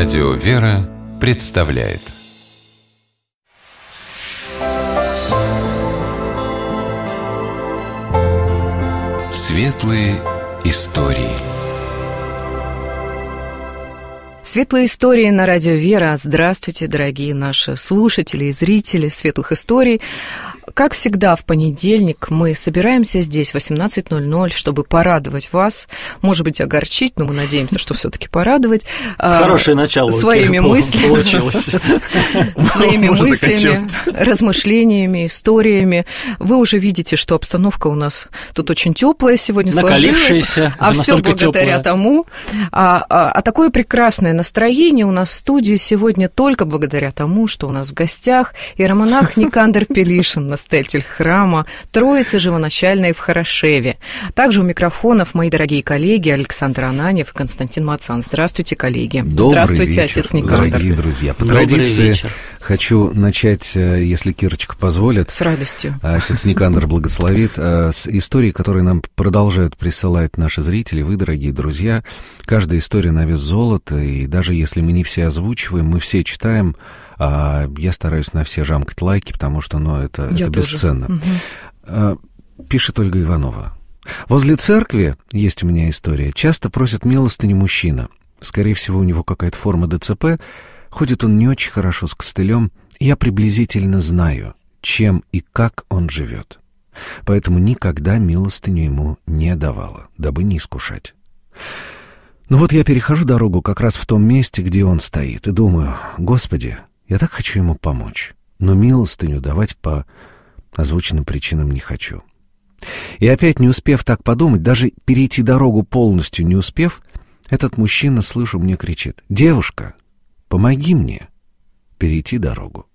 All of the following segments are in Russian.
Радио «Вера» представляет Светлые истории Светлые истории на радио «Вера». Здравствуйте, дорогие наши слушатели и зрители светлых историй. Как всегда, в понедельник мы собираемся здесь в 18.00, чтобы порадовать вас, может быть, огорчить, но мы надеемся, что все-таки порадовать. А, Хорошее начало своими мыслями, получилось. своими мыслями, размышлениями, историями. Вы уже видите, что обстановка у нас тут очень теплая сегодня сложилась, а все благодаря тому. А, а, а, такое прекрасное настроение у нас в студии сегодня только благодаря тому, что у нас в гостях и романах Никандр Пелишин, настоятель храма Троицы Живоначальной в Хорошеве. Также у микрофонов мои дорогие коллеги Александр Ананев и Константин Мацан. Здравствуйте, коллеги. Добрый Здравствуйте, вечер, отец Николай. Дорогие друзья, по Добрый традиции вечер. хочу начать, э, если Кирочка позволит. С радостью. А, отец Никандр благословит. Э, с истории, которые нам продолжают присылать наши зрители, вы, дорогие друзья. Каждая история на вес золота, и даже если мы не все озвучиваем, мы все читаем, а я стараюсь на все жамкать лайки, потому что, ну, это, я это тоже. бесценно. Угу. Пишет Ольга Иванова. Возле церкви, есть у меня история, часто просят милостыни мужчина. Скорее всего, у него какая-то форма ДЦП. Ходит он не очень хорошо с костылем. Я приблизительно знаю, чем и как он живет. Поэтому никогда милостыню ему не давала, дабы не искушать. Ну вот я перехожу дорогу как раз в том месте, где он стоит, и думаю, «Господи, я так хочу ему помочь, но милостыню давать по озвученным причинам не хочу. И опять, не успев так подумать, даже перейти дорогу полностью не успев, этот мужчина, слышу, мне кричит. «Девушка, помоги мне перейти дорогу».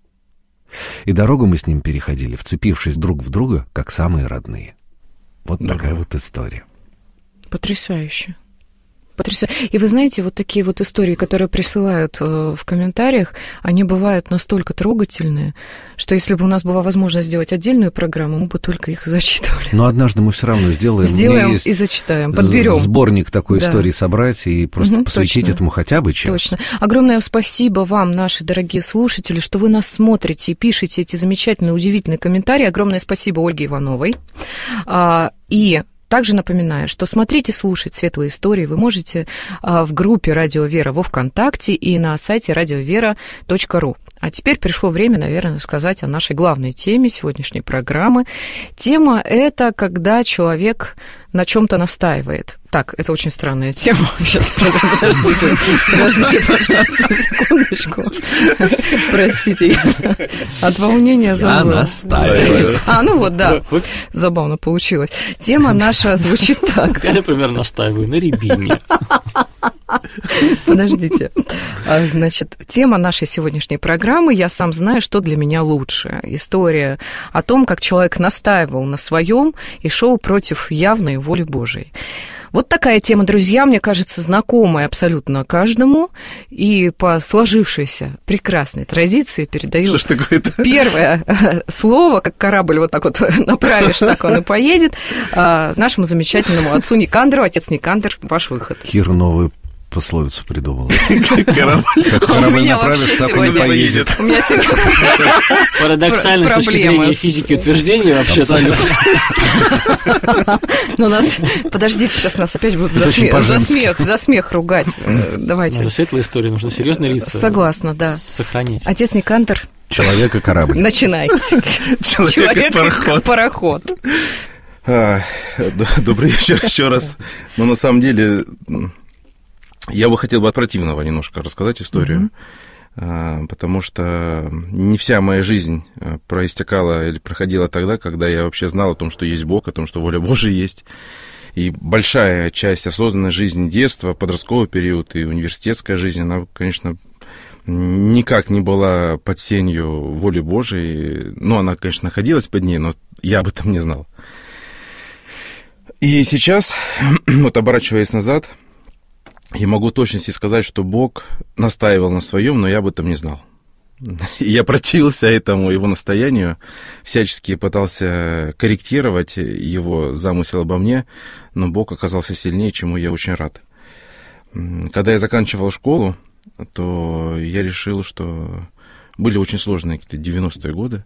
И дорогу мы с ним переходили, вцепившись друг в друга, как самые родные. Вот Здорово. такая вот история. Потрясающе. Потрясающе. И вы знаете, вот такие вот истории, которые присылают э, в комментариях, они бывают настолько трогательные, что если бы у нас была возможность сделать отдельную программу, мы бы только их зачитывали. Но однажды мы все равно сделаем. Сделаем и зачитаем, подберем. Сборник такой да. истории собрать и просто угу, посвятить точно. этому хотя бы чем. Точно. Огромное спасибо вам, наши дорогие слушатели, что вы нас смотрите и пишете эти замечательные, удивительные комментарии. Огромное спасибо Ольге Ивановой. А, и также напоминаю, что смотрите, и слушать светлые истории вы можете а, в группе «Радио Вера» во ВКонтакте и на сайте радиовера.ру. А теперь пришло время, наверное, сказать о нашей главной теме сегодняшней программы. Тема – это когда человек на чем-то настаивает. Так, это очень странная тема. Сейчас, подождите, подождите, пожалуйста, секундочку. Простите, от волнения забыла. Я настаиваю. А, ну вот, да, забавно получилось. Тема наша звучит так. Я, например, настаиваю на рябине. Подождите. А, значит, тема нашей сегодняшней программы «Я сам знаю, что для меня лучше». История о том, как человек настаивал на своем и шел против явной воле Божией. Вот такая тема, друзья, мне кажется, знакомая абсолютно каждому. И по сложившейся прекрасной традиции передаю Что первое слово, как корабль вот так вот направишь, так он и поедет, а, нашему замечательному отцу Никандру. Отец Никандр, ваш выход. Кир, новый пословицу придумала. Как корабль направишь, сапа не поедет. У меня сегодня Парадоксально, с точки зрения физики утверждения вообще Ну, нас... Подождите, сейчас нас опять будут за смех, за смех ругать. Э, давайте. Это светлая история, нужно серьезно лица. Согласна, да. Сохранить. Отец Никантер. Человек и корабль. Начинай. Человек и пароход. А, добрый вечер еще раз. Но ну, на самом деле я бы хотел бы от противного немножко рассказать историю, mm-hmm. потому что не вся моя жизнь а, проистекала или проходила тогда, когда я вообще знал о том, что есть Бог, о том, что воля Божия есть. И большая часть осознанной жизни детства, подростковый период и университетская жизнь, она, конечно, никак не была под сенью воли Божией. Ну, она, конечно, находилась под ней, но я об этом не знал. И сейчас, вот оборачиваясь назад, и могу точности сказать, что Бог настаивал на своем, но я об этом не знал. я противился этому его настоянию, всячески пытался корректировать его замысел обо мне, но Бог оказался сильнее, чему я очень рад. Когда я заканчивал школу, то я решил, что были очень сложные какие-то 90-е годы.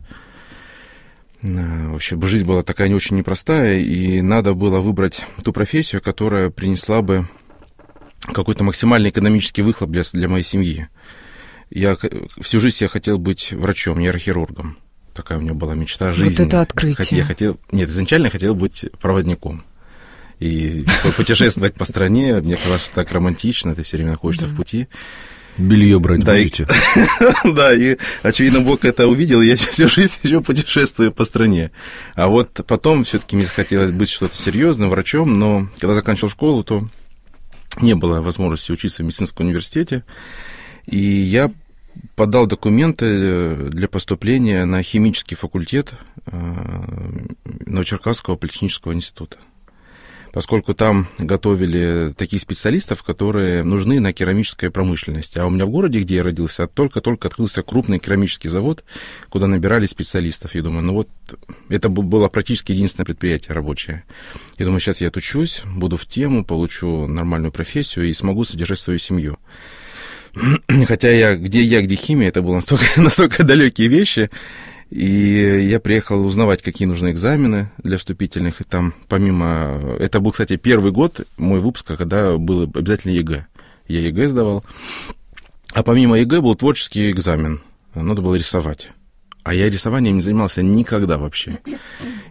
А, вообще жизнь была такая не очень непростая, и надо было выбрать ту профессию, которая принесла бы какой-то максимальный экономический выхлоп для, для моей семьи. Я всю жизнь я хотел быть врачом, нейрохирургом. Такая у меня была мечта жизни. Вот это открытие. Я хотел, нет, изначально я хотел быть проводником и путешествовать по стране. Мне казалось, что так романтично, ты все время находишься да. в пути. Белье брать да, будете. И, да, и, очевидно, Бог это увидел, и я всю жизнь еще путешествую по стране. А вот потом все-таки мне захотелось быть что-то серьезным, врачом, но когда заканчивал школу, то не было возможности учиться в медицинском университете, и я подал документы э, для поступления на химический факультет э, Новочеркасского политехнического института поскольку там готовили таких специалистов, которые нужны на керамической промышленности. А у меня в городе, где я родился, только-только открылся крупный керамический завод, куда набирали специалистов. Я думаю, ну вот, это было практически единственное предприятие рабочее. Я думаю, сейчас я отучусь, буду в тему, получу нормальную профессию и смогу содержать свою семью. Хотя я, где я, где химия, это было настолько, настолько далекие вещи. И я приехал узнавать, какие нужны экзамены для вступительных. И там помимо... Это был, кстати, первый год мой выпуска, когда было обязательно ЕГЭ. Я ЕГЭ сдавал. А помимо ЕГЭ был творческий экзамен. Надо было рисовать. А я рисованием не занимался никогда вообще.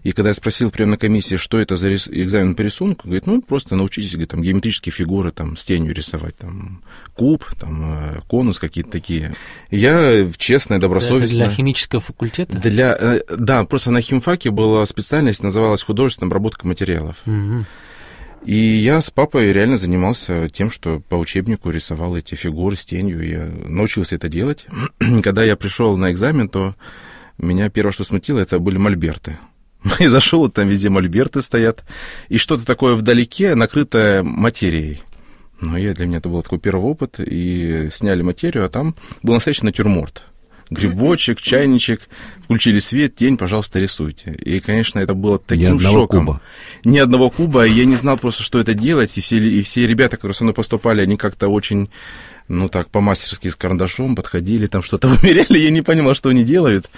И когда я спросил прямо на комиссии, что это за рис... экзамен по рисунку, говорит, ну, просто научитесь говорит, там, геометрические фигуры там, с тенью рисовать, там, куб, там, э, конус какие-то такие. Я честно, и добросовестно... Это для химического факультета? Для... Э, да, просто на химфаке была специальность, называлась художественная обработка материалов. Угу. И я с папой реально занимался тем, что по учебнику рисовал эти фигуры с тенью. Я научился это делать. Когда я пришел на экзамен, то меня первое, что смутило, это были мольберты. Я зашел, вот там везде мольберты стоят, и что-то такое вдалеке, накрытое материей. Но я, для меня это был такой первый опыт, и сняли материю, а там был настоящий натюрморт грибочек, чайничек, включили свет, тень, пожалуйста, рисуйте. И, конечно, это было таким Ни шоком. Куба. Ни одного куба. и Я не знал просто, что это делать. И все, и все ребята, которые со мной поступали, они как-то очень ну так, по-мастерски с карандашом подходили, там что-то вымеряли, я не понимал, что они делают.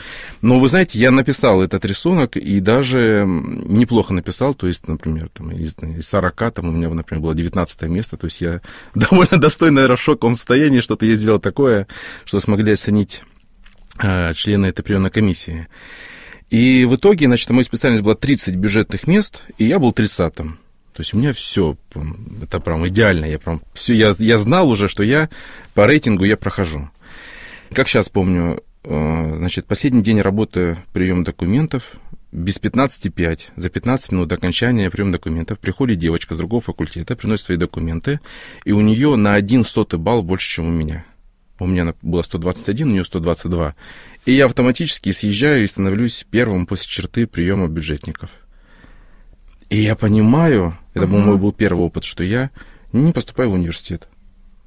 Но вы знаете, я написал этот рисунок и даже неплохо написал, то есть, например, там, из, из 40, там у меня, например, было 19 место, то есть я довольно достойно в шоковом состоянии, что-то я сделал такое, что смогли оценить Э, члены этой приемной комиссии. И в итоге, значит, моя специальность была 30 бюджетных мест, и я был 30-м. То есть у меня все, это прям идеально, я прям все, я, я знал уже, что я по рейтингу я прохожу. Как сейчас помню, э, значит, последний день работы прием документов, без 15,5, за 15 минут до окончания прием документов приходит девочка с другого факультета, приносит свои документы, и у нее на один сотый балл больше, чем у меня у меня было 121, у нее 122. И я автоматически съезжаю и становлюсь первым после черты приема бюджетников. И я понимаю, это, был мой был первый опыт, что я не поступаю в университет.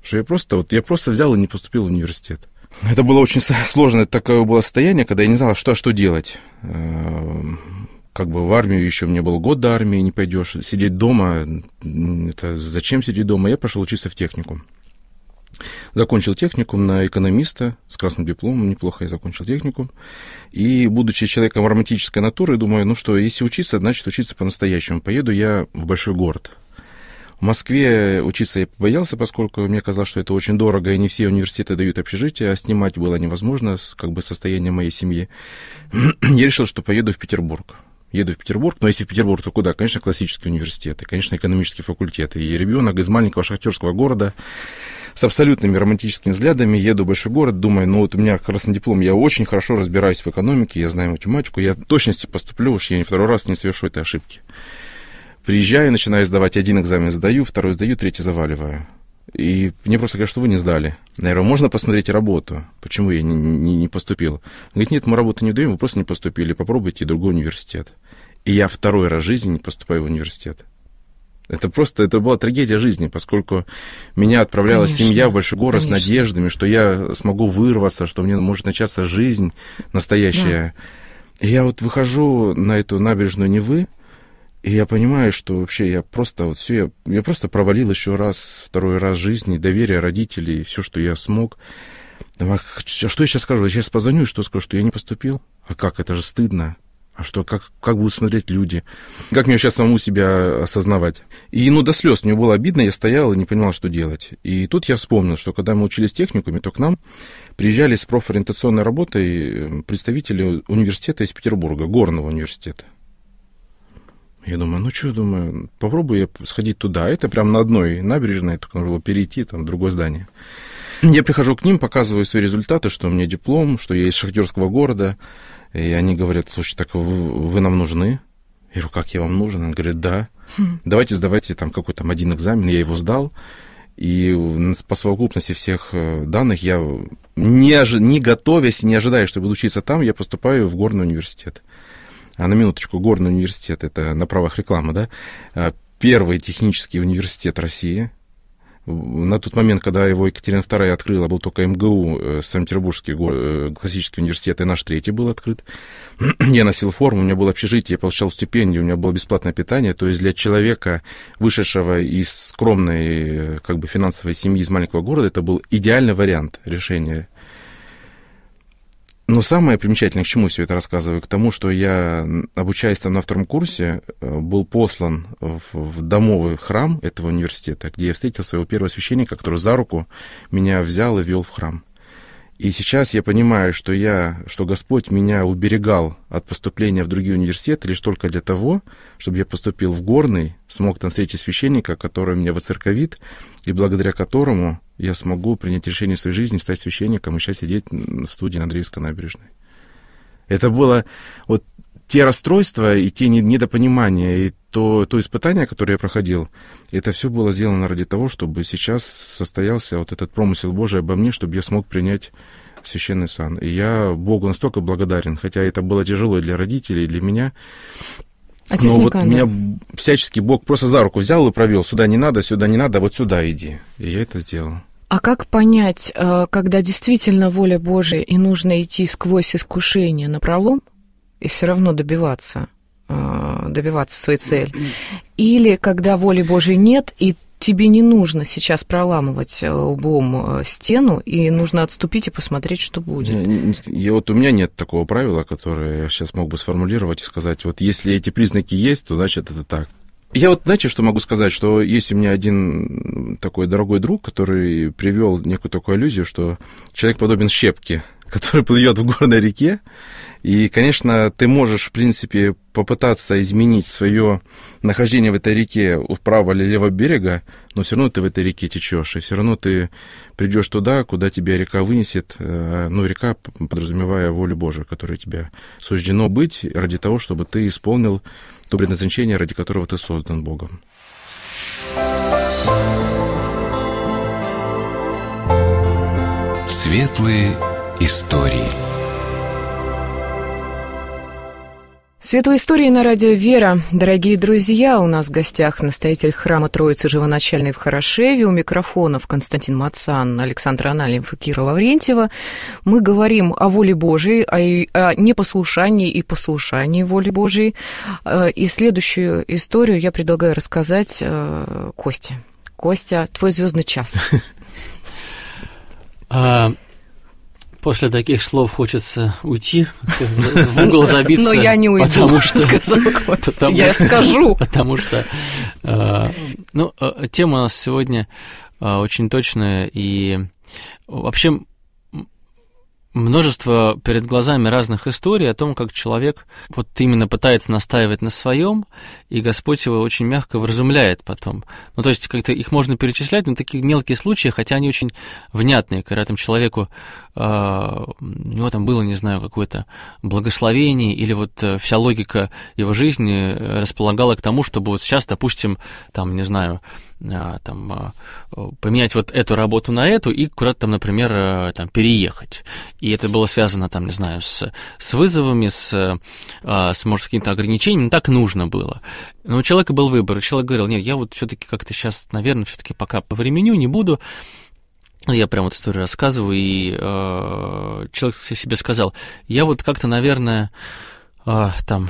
Что я просто, вот я просто взял и не поступил в университет. Это было очень сложное такое было состояние, когда я не знал, что, а что делать. Э, как бы в армию еще мне был год до армии, не пойдешь. Сидеть дома, это зачем сидеть дома? Я пошел учиться в техникум закончил техникум на экономиста с красным дипломом, неплохо я закончил техникум. И, будучи человеком романтической натуры, думаю, ну что, если учиться, значит учиться по-настоящему. Поеду я в большой город. В Москве учиться я побоялся, поскольку мне казалось, что это очень дорого, и не все университеты дают общежитие, а снимать было невозможно, как бы состояние моей семьи. Я решил, что поеду в Петербург еду в Петербург, но если в Петербург, то куда? Конечно, классические университеты, конечно, экономические факультеты. И ребенок из маленького шахтерского города с абсолютными романтическими взглядами еду в большой город, думаю, ну вот у меня красный диплом, я очень хорошо разбираюсь в экономике, я знаю математику, я точности поступлю, уж я не второй раз не совершу этой ошибки. Приезжаю, начинаю сдавать один экзамен, сдаю, второй сдаю, третий заваливаю. И мне просто говорят, что вы не сдали. Наверное, можно посмотреть работу? Почему я не, не, не поступил? Он говорит, нет, мы работу не даем. вы просто не поступили, попробуйте другой университет. И я второй раз в жизни не поступаю в университет. Это просто, это была трагедия жизни, поскольку меня отправляла конечно, семья в большой город конечно. с надеждами, что я смогу вырваться, что мне может начаться жизнь настоящая. Да. И я вот выхожу на эту набережную Невы, и я понимаю, что вообще я просто вот все, я, я просто провалил еще раз, второй раз жизни, доверие родителей, все, что я смог. что я сейчас скажу? Я сейчас позвоню что скажу, что я не поступил? А как? Это же стыдно. А что, как, как будут смотреть люди? Как мне сейчас самому себя осознавать? И ну до слез мне было обидно, я стоял и не понимал, что делать. И тут я вспомнил, что когда мы учились техникуме, то к нам приезжали с профориентационной работой э, представители университета из Петербурга, Горного университета. Я думаю, ну что, думаю, попробую я сходить туда. Это прям на одной набережной, только нужно было перейти, там, в другое здание. Я прихожу к ним, показываю свои результаты, что у меня диплом, что я из шахтерского города. И они говорят, слушай, так вы, вы нам нужны. Я говорю, как я вам нужен? Они говорят, да. Хм. Давайте сдавайте там какой-то там один экзамен. Я его сдал. И по совокупности всех э, данных я, не, ожи- не готовясь, не ожидая, что буду учиться там, я поступаю в горный университет а на минуточку, Горный университет, это на правах рекламы, да, а, первый технический университет России, на тот момент, когда его Екатерина II открыла, был только МГУ, э, Санкт-Петербургский э, классический университет, и наш третий был открыт. Я носил форму, у меня было общежитие, я получал стипендию, у меня было бесплатное питание. То есть для человека, вышедшего из скромной э, как бы, финансовой семьи из маленького города, это был идеальный вариант решения но самое примечательное, к чему все это рассказываю, к тому, что я, обучаясь там на втором курсе, э, был послан в, домовый храм этого университета, где я встретил своего первого священника, который за руку меня взял и вел в храм. И сейчас я понимаю, что я, что Господь меня уберегал от поступления в другие университеты лишь только для того, чтобы я поступил в Горный, смог там встретить священника, который меня воцерковит, и благодаря которому я смогу принять решение своей жизни, стать священником и сейчас сидеть в студии на Андреевской набережной. Это было вот те расстройства и те недопонимания, и то, то испытание, которое я проходил, это все было сделано ради того, чтобы сейчас состоялся вот этот промысел Божий обо мне, чтобы я смог принять священный сан. И я Богу настолько благодарен, хотя это было тяжело и для родителей, и для меня. Отец Но вот меня всячески Бог просто за руку взял и провел. Сюда не надо, сюда не надо, вот сюда иди. И я это сделал. А как понять, э, когда действительно воля Божия и нужно идти сквозь искушение на пролом, и все равно добиваться, а, добиваться своей цели. Или когда воли Божьей нет, и тебе не нужно сейчас проламывать э, лбом э, стену, и нужно отступить и посмотреть, что будет. Я, вот у меня нет такого правила, которое я сейчас мог бы сформулировать и сказать, вот если эти признаки есть, то значит это так. Я вот, знаете, что могу сказать, что есть у меня один такой дорогой друг, который привел некую такую иллюзию, что человек подобен щепке который плывет в горной реке. И, конечно, ты можешь, в принципе, попытаться изменить свое нахождение в этой реке у правого или левого берега, но все равно ты в этой реке течешь, и все равно ты придешь туда, куда тебя река вынесет, э, ну, река, подразумевая волю Божию, которая тебе суждено быть ради того, чтобы ты исполнил то предназначение, ради которого ты создан Богом. Светлые истории. Светлые истории на радио «Вера». Дорогие друзья, у нас в гостях настоятель храма Троицы Живоначальной в Хорошеве. У микрофонов Константин Мацан, Александр Аналиев и Кира Лаврентьева. Мы говорим о воле Божией, о, о непослушании и послушании воли Божией. Э, и следующую историю я предлагаю рассказать э, Косте. Костя, твой звездный час. А, После таких слов хочется уйти, в угол забиться. Но я не уйду, потому что, потому, я скажу. Потому что э, ну, э, тема у нас сегодня э, очень точная, и вообще множество перед глазами разных историй о том, как человек вот именно пытается настаивать на своем, и Господь его очень мягко вразумляет потом. Ну, то есть, как-то их можно перечислять, но такие мелкие случаи, хотя они очень внятные, когда там человеку, э, у него там было, не знаю, какое-то благословение, или вот э, вся логика его жизни э, располагала к тому, чтобы вот сейчас, допустим, там, не знаю, а, там, а, поменять вот эту работу на эту и куда-то там, например, э, там, переехать. И это было связано, там, не знаю, с, с вызовами, с, а, с, может, какими-то ограничениями, так нужно было. Но у человека был выбор, человек говорил, нет, я вот все-таки как-то сейчас, наверное, все-таки пока по времени не буду, я прям вот историю рассказываю, и э, человек себе сказал, я вот как-то, наверное, э, там,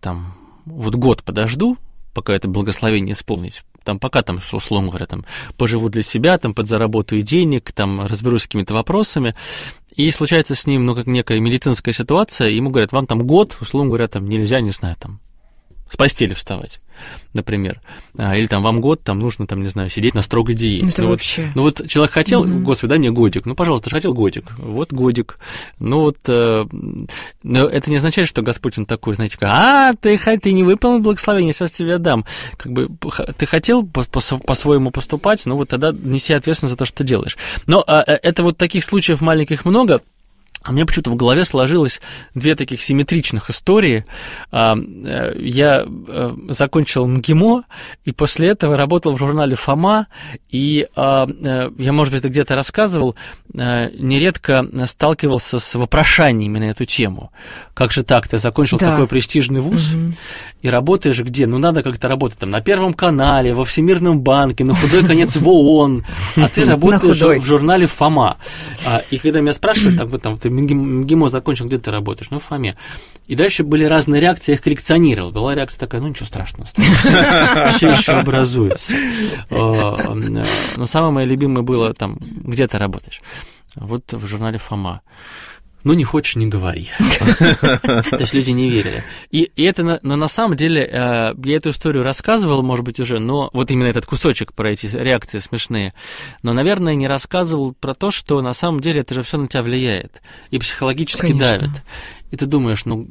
там, вот год подожду, пока это благословение исполнить, там пока там, условно говоря, там, поживу для себя, там, подзаработаю денег, там, разберусь с какими-то вопросами. И случается с ним, ну, как некая медицинская ситуация, ему говорят, вам там год, условно говоря, там, нельзя, не знаю, там, с постели вставать, например. А, или там вам год, там нужно, там, не знаю, сидеть на строгой диете. Это ну, вообще... вот, ну вот человек хотел, mm-hmm. господи, да, мне годик. Ну, пожалуйста, же хотел годик. Вот годик. Ну вот, э, но это не означает, что Господь, он такой, знаете, как, а, ты, ты не выполнил благословение, сейчас тебе дам. Как бы ты хотел по-своему поступать, ну вот тогда неси ответственность за то, что ты делаешь. Но а, э, это вот таких случаев маленьких много, а мне почему-то в голове сложилось две таких симметричных истории. А, э, я э, закончил МГИМО, и после этого работал в журнале «Фома», и а, э, я, может быть, это где-то рассказывал, нередко сталкивался с вопрошаниями на эту тему. Как же так, ты закончил да. такой престижный вуз, угу. и работаешь где? Ну, надо как-то работать там на Первом канале, во Всемирном банке, на худой конец в ООН, а ты работаешь в журнале «Фома». А, и когда меня спрашивают, там, ты МГИМО закончил, где ты работаешь? Ну, в ФОМе. И дальше были разные реакции, я их коллекционировал. Была реакция такая, ну, ничего страшного, все еще образуется. Э, э, но самое мое любимое было там, где ты работаешь? Вот в журнале «Фома». Ну, не хочешь, не говори. То есть люди не верили. И, это, но на самом деле, э, я эту историю рассказывал, может быть, уже, но вот именно этот кусочек про эти реакции смешные, но, наверное, не рассказывал про то, что на самом деле это же все на тебя влияет и психологически Конечно. давит. И ты думаешь, ну,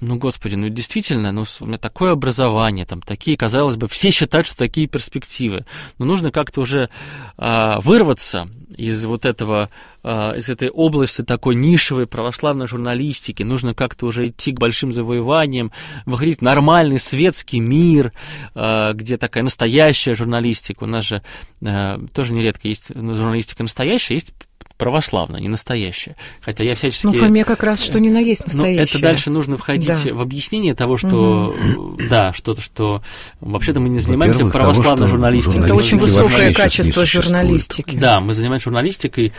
ну, господи, ну, действительно, ну, у меня такое образование, там, такие, казалось бы, все считают, что такие перспективы. Но нужно как-то уже э, вырваться, из вот этого, а, из этой области такой нишевой православной журналистики. Нужно как-то уже идти к большим завоеваниям, выходить в нормальный светский мир, а, где такая настоящая журналистика. У нас же а, тоже нередко есть журналистика настоящая, есть Православная, не настоящая. Хотя я всячески... Ну, Фомия как раз что не на есть ну, настоящая. Но это дальше нужно входить да. в объяснение того, что, угу. да, что-то, что... Вообще-то мы не занимаемся православной того, журналистикой. Это очень высокое качество журналистики. Да, мы занимаемся журналистикой,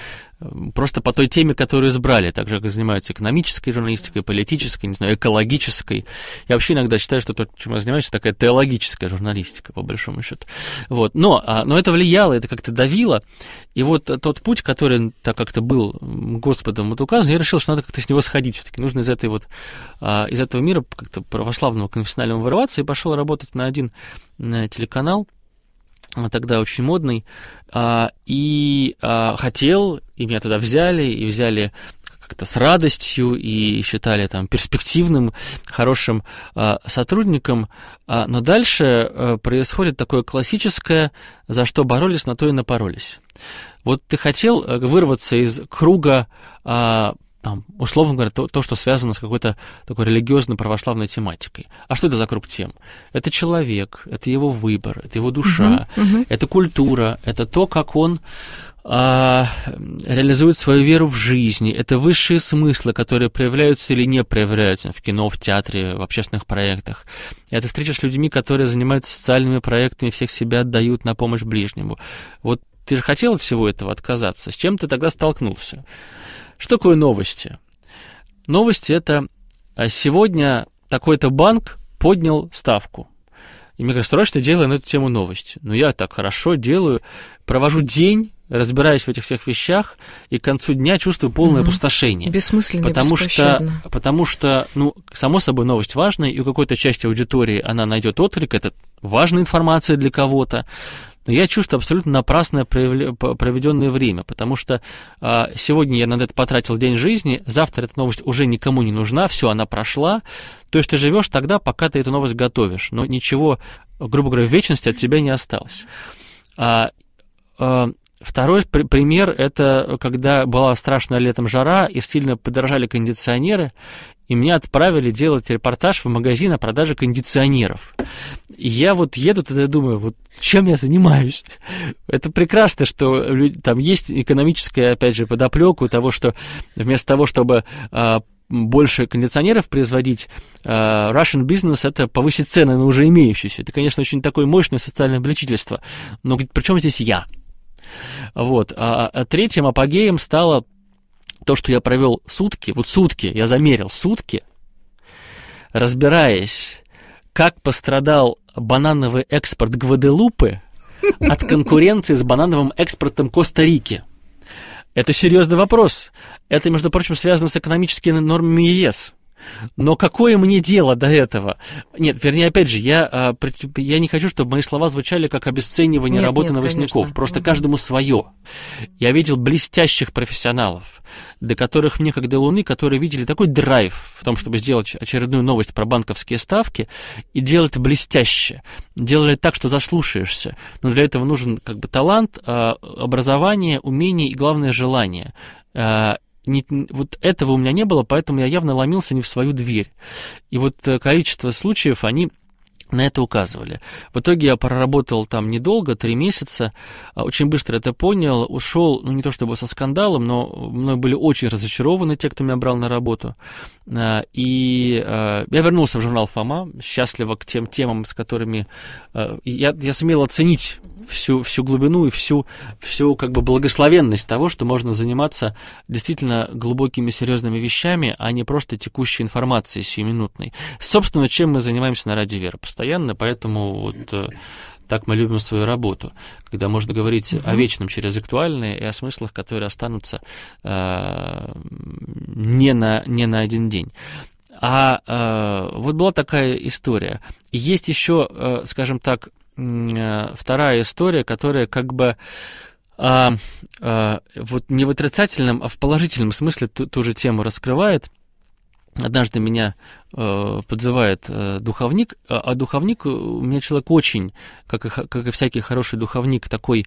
просто по той теме, которую избрали, так же, как занимаются экономической журналистикой, политической, не знаю, экологической. Я вообще иногда считаю, что то, чем я занимаюсь, такая теологическая журналистика, по большому счету. Вот. Но, а, но это влияло, это как-то давило. И вот тот путь, который так как-то был Господом вот указан, я решил, что надо как-то с него сходить все-таки. Нужно из этой вот, а, из этого мира как-то православного конфессионального вырваться. И пошел работать на один э, телеканал – а, тогда очень модный, а, и а, хотел, и меня туда взяли, и взяли как-то с радостью и считали там перспективным, хорошим э, сотрудником. А, но дальше э, происходит такое классическое, за что боролись, на то и напоролись. Вот ты хотел э, вырваться из круга э, там, условно говоря, то, то, что связано с какой-то такой религиозно православной тематикой. А что это за круг тем? Это человек, это его выбор, это его душа, угу, угу. это культура, это то, как он э, реализует свою веру в жизни, это высшие смыслы, которые проявляются или не проявляются в кино, в театре, в общественных проектах. Это встреча с людьми, которые занимаются социальными проектами, всех себя отдают на помощь ближнему. Вот ты же хотел от всего этого отказаться. С чем ты тогда столкнулся? Что такое новости? Новости это а, сегодня такой-то банк поднял ставку. И мне кажется, срочно делаю на эту тему новость. Но ну, я так хорошо делаю, провожу день разбираюсь в этих всех вещах, и к концу дня чувствую полное угу. опустошение. Бессмысленно, потому что, потому что, ну, само собой, новость важная, и у какой-то части аудитории она найдет отклик, это важная информация для кого-то, но я чувствую абсолютно напрасное проведенное время, потому что а, сегодня я на это потратил день жизни, завтра эта новость уже никому не нужна, все, она прошла. То есть ты живешь тогда, пока ты эту новость готовишь, но ничего, грубо говоря, в вечности от тебя не осталось. А, а, Второй пример – это когда была страшная летом жара, и сильно подорожали кондиционеры, и меня отправили делать репортаж в магазин о продаже кондиционеров. И я вот еду туда и думаю, вот чем я занимаюсь? Это прекрасно, что там есть экономическая, опять же, подоплеку того, что вместо того, чтобы а, больше кондиционеров производить, а, Russian бизнес это повысить цены на уже имеющиеся. Это, конечно, очень такое мощное социальное обличительство. Но при чем здесь я? Вот. А, а третьим апогеем стало то, что я провел сутки, вот сутки, я замерил сутки, разбираясь, как пострадал банановый экспорт Гваделупы от конкуренции с банановым экспортом Коста-Рики. Это серьезный вопрос. Это, между прочим, связано с экономическими нормами ЕС. Но какое мне дело до этого? Нет, вернее, опять же, я, а, я не хочу, чтобы мои слова звучали как обесценивание нет, работы нет, новостников. Конечно. Просто mm-hmm. каждому свое. Я видел блестящих профессионалов, до которых мне, как до Луны, которые видели такой драйв в том, чтобы сделать очередную новость про банковские ставки, и делали это блестяще. Делали так, что заслушаешься. Но для этого нужен как бы талант, а, образование, умение и, главное, желание а, не, вот этого у меня не было, поэтому я явно ломился не в свою дверь. И вот э, количество случаев, они на это указывали. В итоге я проработал там недолго, три месяца, а, очень быстро это понял, ушел, ну не то чтобы со скандалом, но мной были очень разочарованы те, кто меня брал на работу. А, и а, я вернулся в журнал «Фома», счастливо к тем темам, с которыми я, я сумел оценить всю, всю глубину и всю, всю как бы благословенность того, что можно заниматься действительно глубокими серьезными вещами, а не просто текущей информацией сиюминутной. Собственно, чем мы занимаемся на Радио Вера постоянно, поэтому вот э, так мы любим свою работу, когда можно говорить mm-hmm. о вечном через актуальное и о смыслах, которые останутся э, не, на, не на один день. А э, вот была такая история. Есть еще, э, скажем так, Э, вторая история, которая как бы а, а, вот не в отрицательном, а в положительном смысле ту, ту же тему раскрывает. Однажды меня э, подзывает э, духовник, а, а духовник у меня человек очень, как и, как и всякий хороший духовник, такой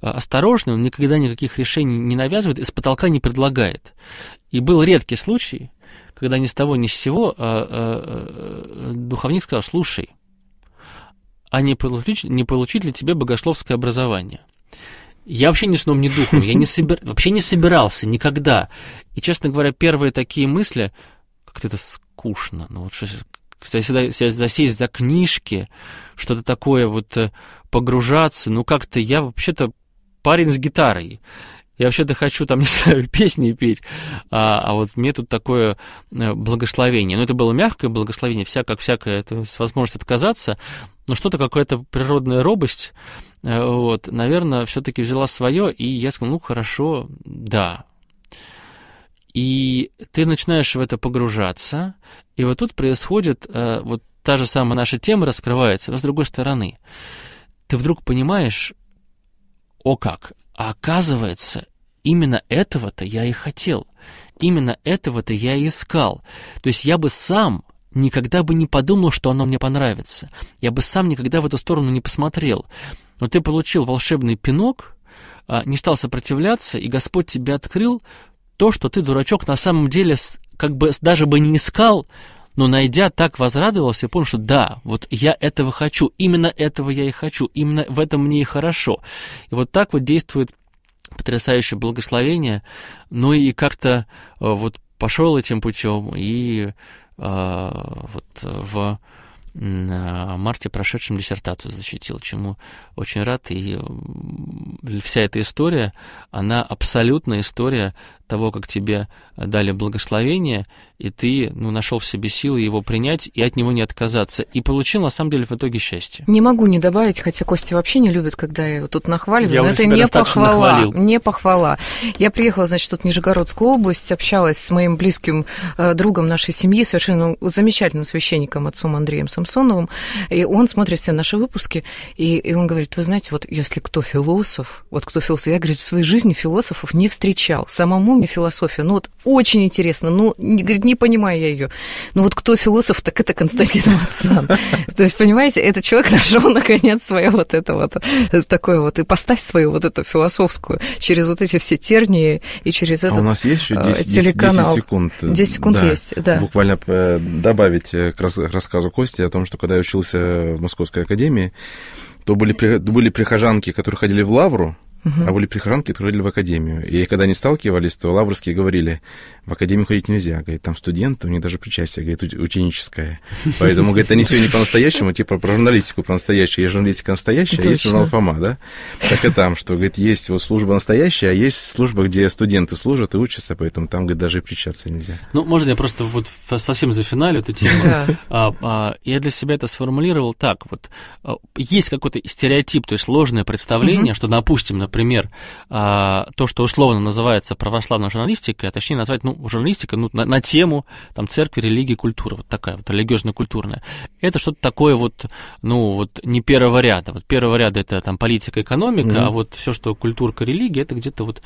э, осторожный, он никогда никаких решений не навязывает из потолка не предлагает. И был редкий случай, когда ни с того ни с сего э, э, э, э духовник сказал, слушай, а не получить, не получить ли тебе богословское образование? Я вообще ни сном, ни духом, я не собир... вообще не собирался никогда. И, честно говоря, первые такие мысли, как-то это скучно, ну вот что всегда, всегда сесть за книжки, что-то такое вот э, погружаться, ну как-то я вообще-то парень с гитарой, я вообще-то хочу там, не знаю, песни петь, а, а вот мне тут такое э, благословение. Ну, это было мягкое благословение, вся, как всякое, это с возможностью отказаться, но ну, что-то какая-то природная робость, э, вот, наверное, все-таки взяла свое, и я сказал, ну хорошо, да. И ты начинаешь в это погружаться, и вот тут происходит э, вот та же самая наша тема раскрывается, но с другой стороны. Ты вдруг понимаешь, о как, а оказывается, именно этого-то я и хотел, именно этого-то я и искал. То есть я бы сам никогда бы не подумал, что оно мне понравится. Я бы сам никогда в эту сторону не посмотрел. Но ты получил волшебный пинок, а, не стал сопротивляться, и Господь тебе открыл то, что ты, дурачок, на самом деле как бы даже бы не искал, но найдя, так возрадовался и понял, что да, вот я этого хочу, именно этого я и хочу, именно в этом мне и хорошо. И вот так вот действует потрясающее благословение, ну и как-то а, вот пошел этим путем и а, вот в а, марте прошедшем диссертацию защитил, чему очень рад. И вся эта история, она абсолютная история того, как тебе дали благословение, и ты ну, нашел в себе силы его принять и от него не отказаться. И получил, на самом деле, в итоге счастье. Не могу не добавить, хотя Костя вообще не любит, когда я его тут нахваливаю. но это не похвала. Не похвала. Я приехала, значит, тут в Нижегородскую область, общалась с моим близким э, другом нашей семьи, совершенно замечательным священником, отцом Андреем Самсоновым Самсоновым, и он смотрит все наши выпуски, и, и он говорит, вы знаете, вот если кто философ, вот кто философ, я, говорит, в своей жизни философов не встречал, самому мне философия, ну вот очень интересно, ну, не, говорит, не понимаю я ее, ну вот кто философ, так это Константин Мацан. То есть, понимаете, этот человек нашел наконец свое вот это вот, такое вот, и поставь свою вот эту философскую через вот эти все тернии и через этот а у нас есть еще э, 10, телеканал. 10 секунд. 10 секунд да, есть, да. Буквально э, добавить э, к рассказу Кости о том, том, что когда я учился в Московской академии, то были, были прихожанки, которые ходили в лавру, Uh-huh. А были прихожанки, которые отправили в академию. И когда они сталкивались, то лаврские говорили, в академию ходить нельзя. Говорит, там студенты, у них даже причастие, говорит, ученическое. Поэтому, говорит, они сегодня по-настоящему, типа про журналистику по-настоящему. Есть журналистика настоящая, Точно. есть журнал Фома, да? Так и там, что, говорит, есть вот служба настоящая, а есть служба, где студенты служат и учатся, поэтому там, говорит, даже и причаться нельзя. Ну, можно я просто вот совсем за финале эту тему? А, а, я для себя это сформулировал так вот. А, есть какой-то стереотип, то есть ложное представление, что, допустим, например, например, а, то, что условно называется православная журналистика, а точнее назвать, ну, журналистика ну, на, на тему там, церкви, религии, культуры, вот такая вот, религиозно-культурная. Это что-то такое вот, ну, вот не первого ряда. Вот первого ряда это там политика, экономика, mm-hmm. а вот все, что культурка, религия, это где-то вот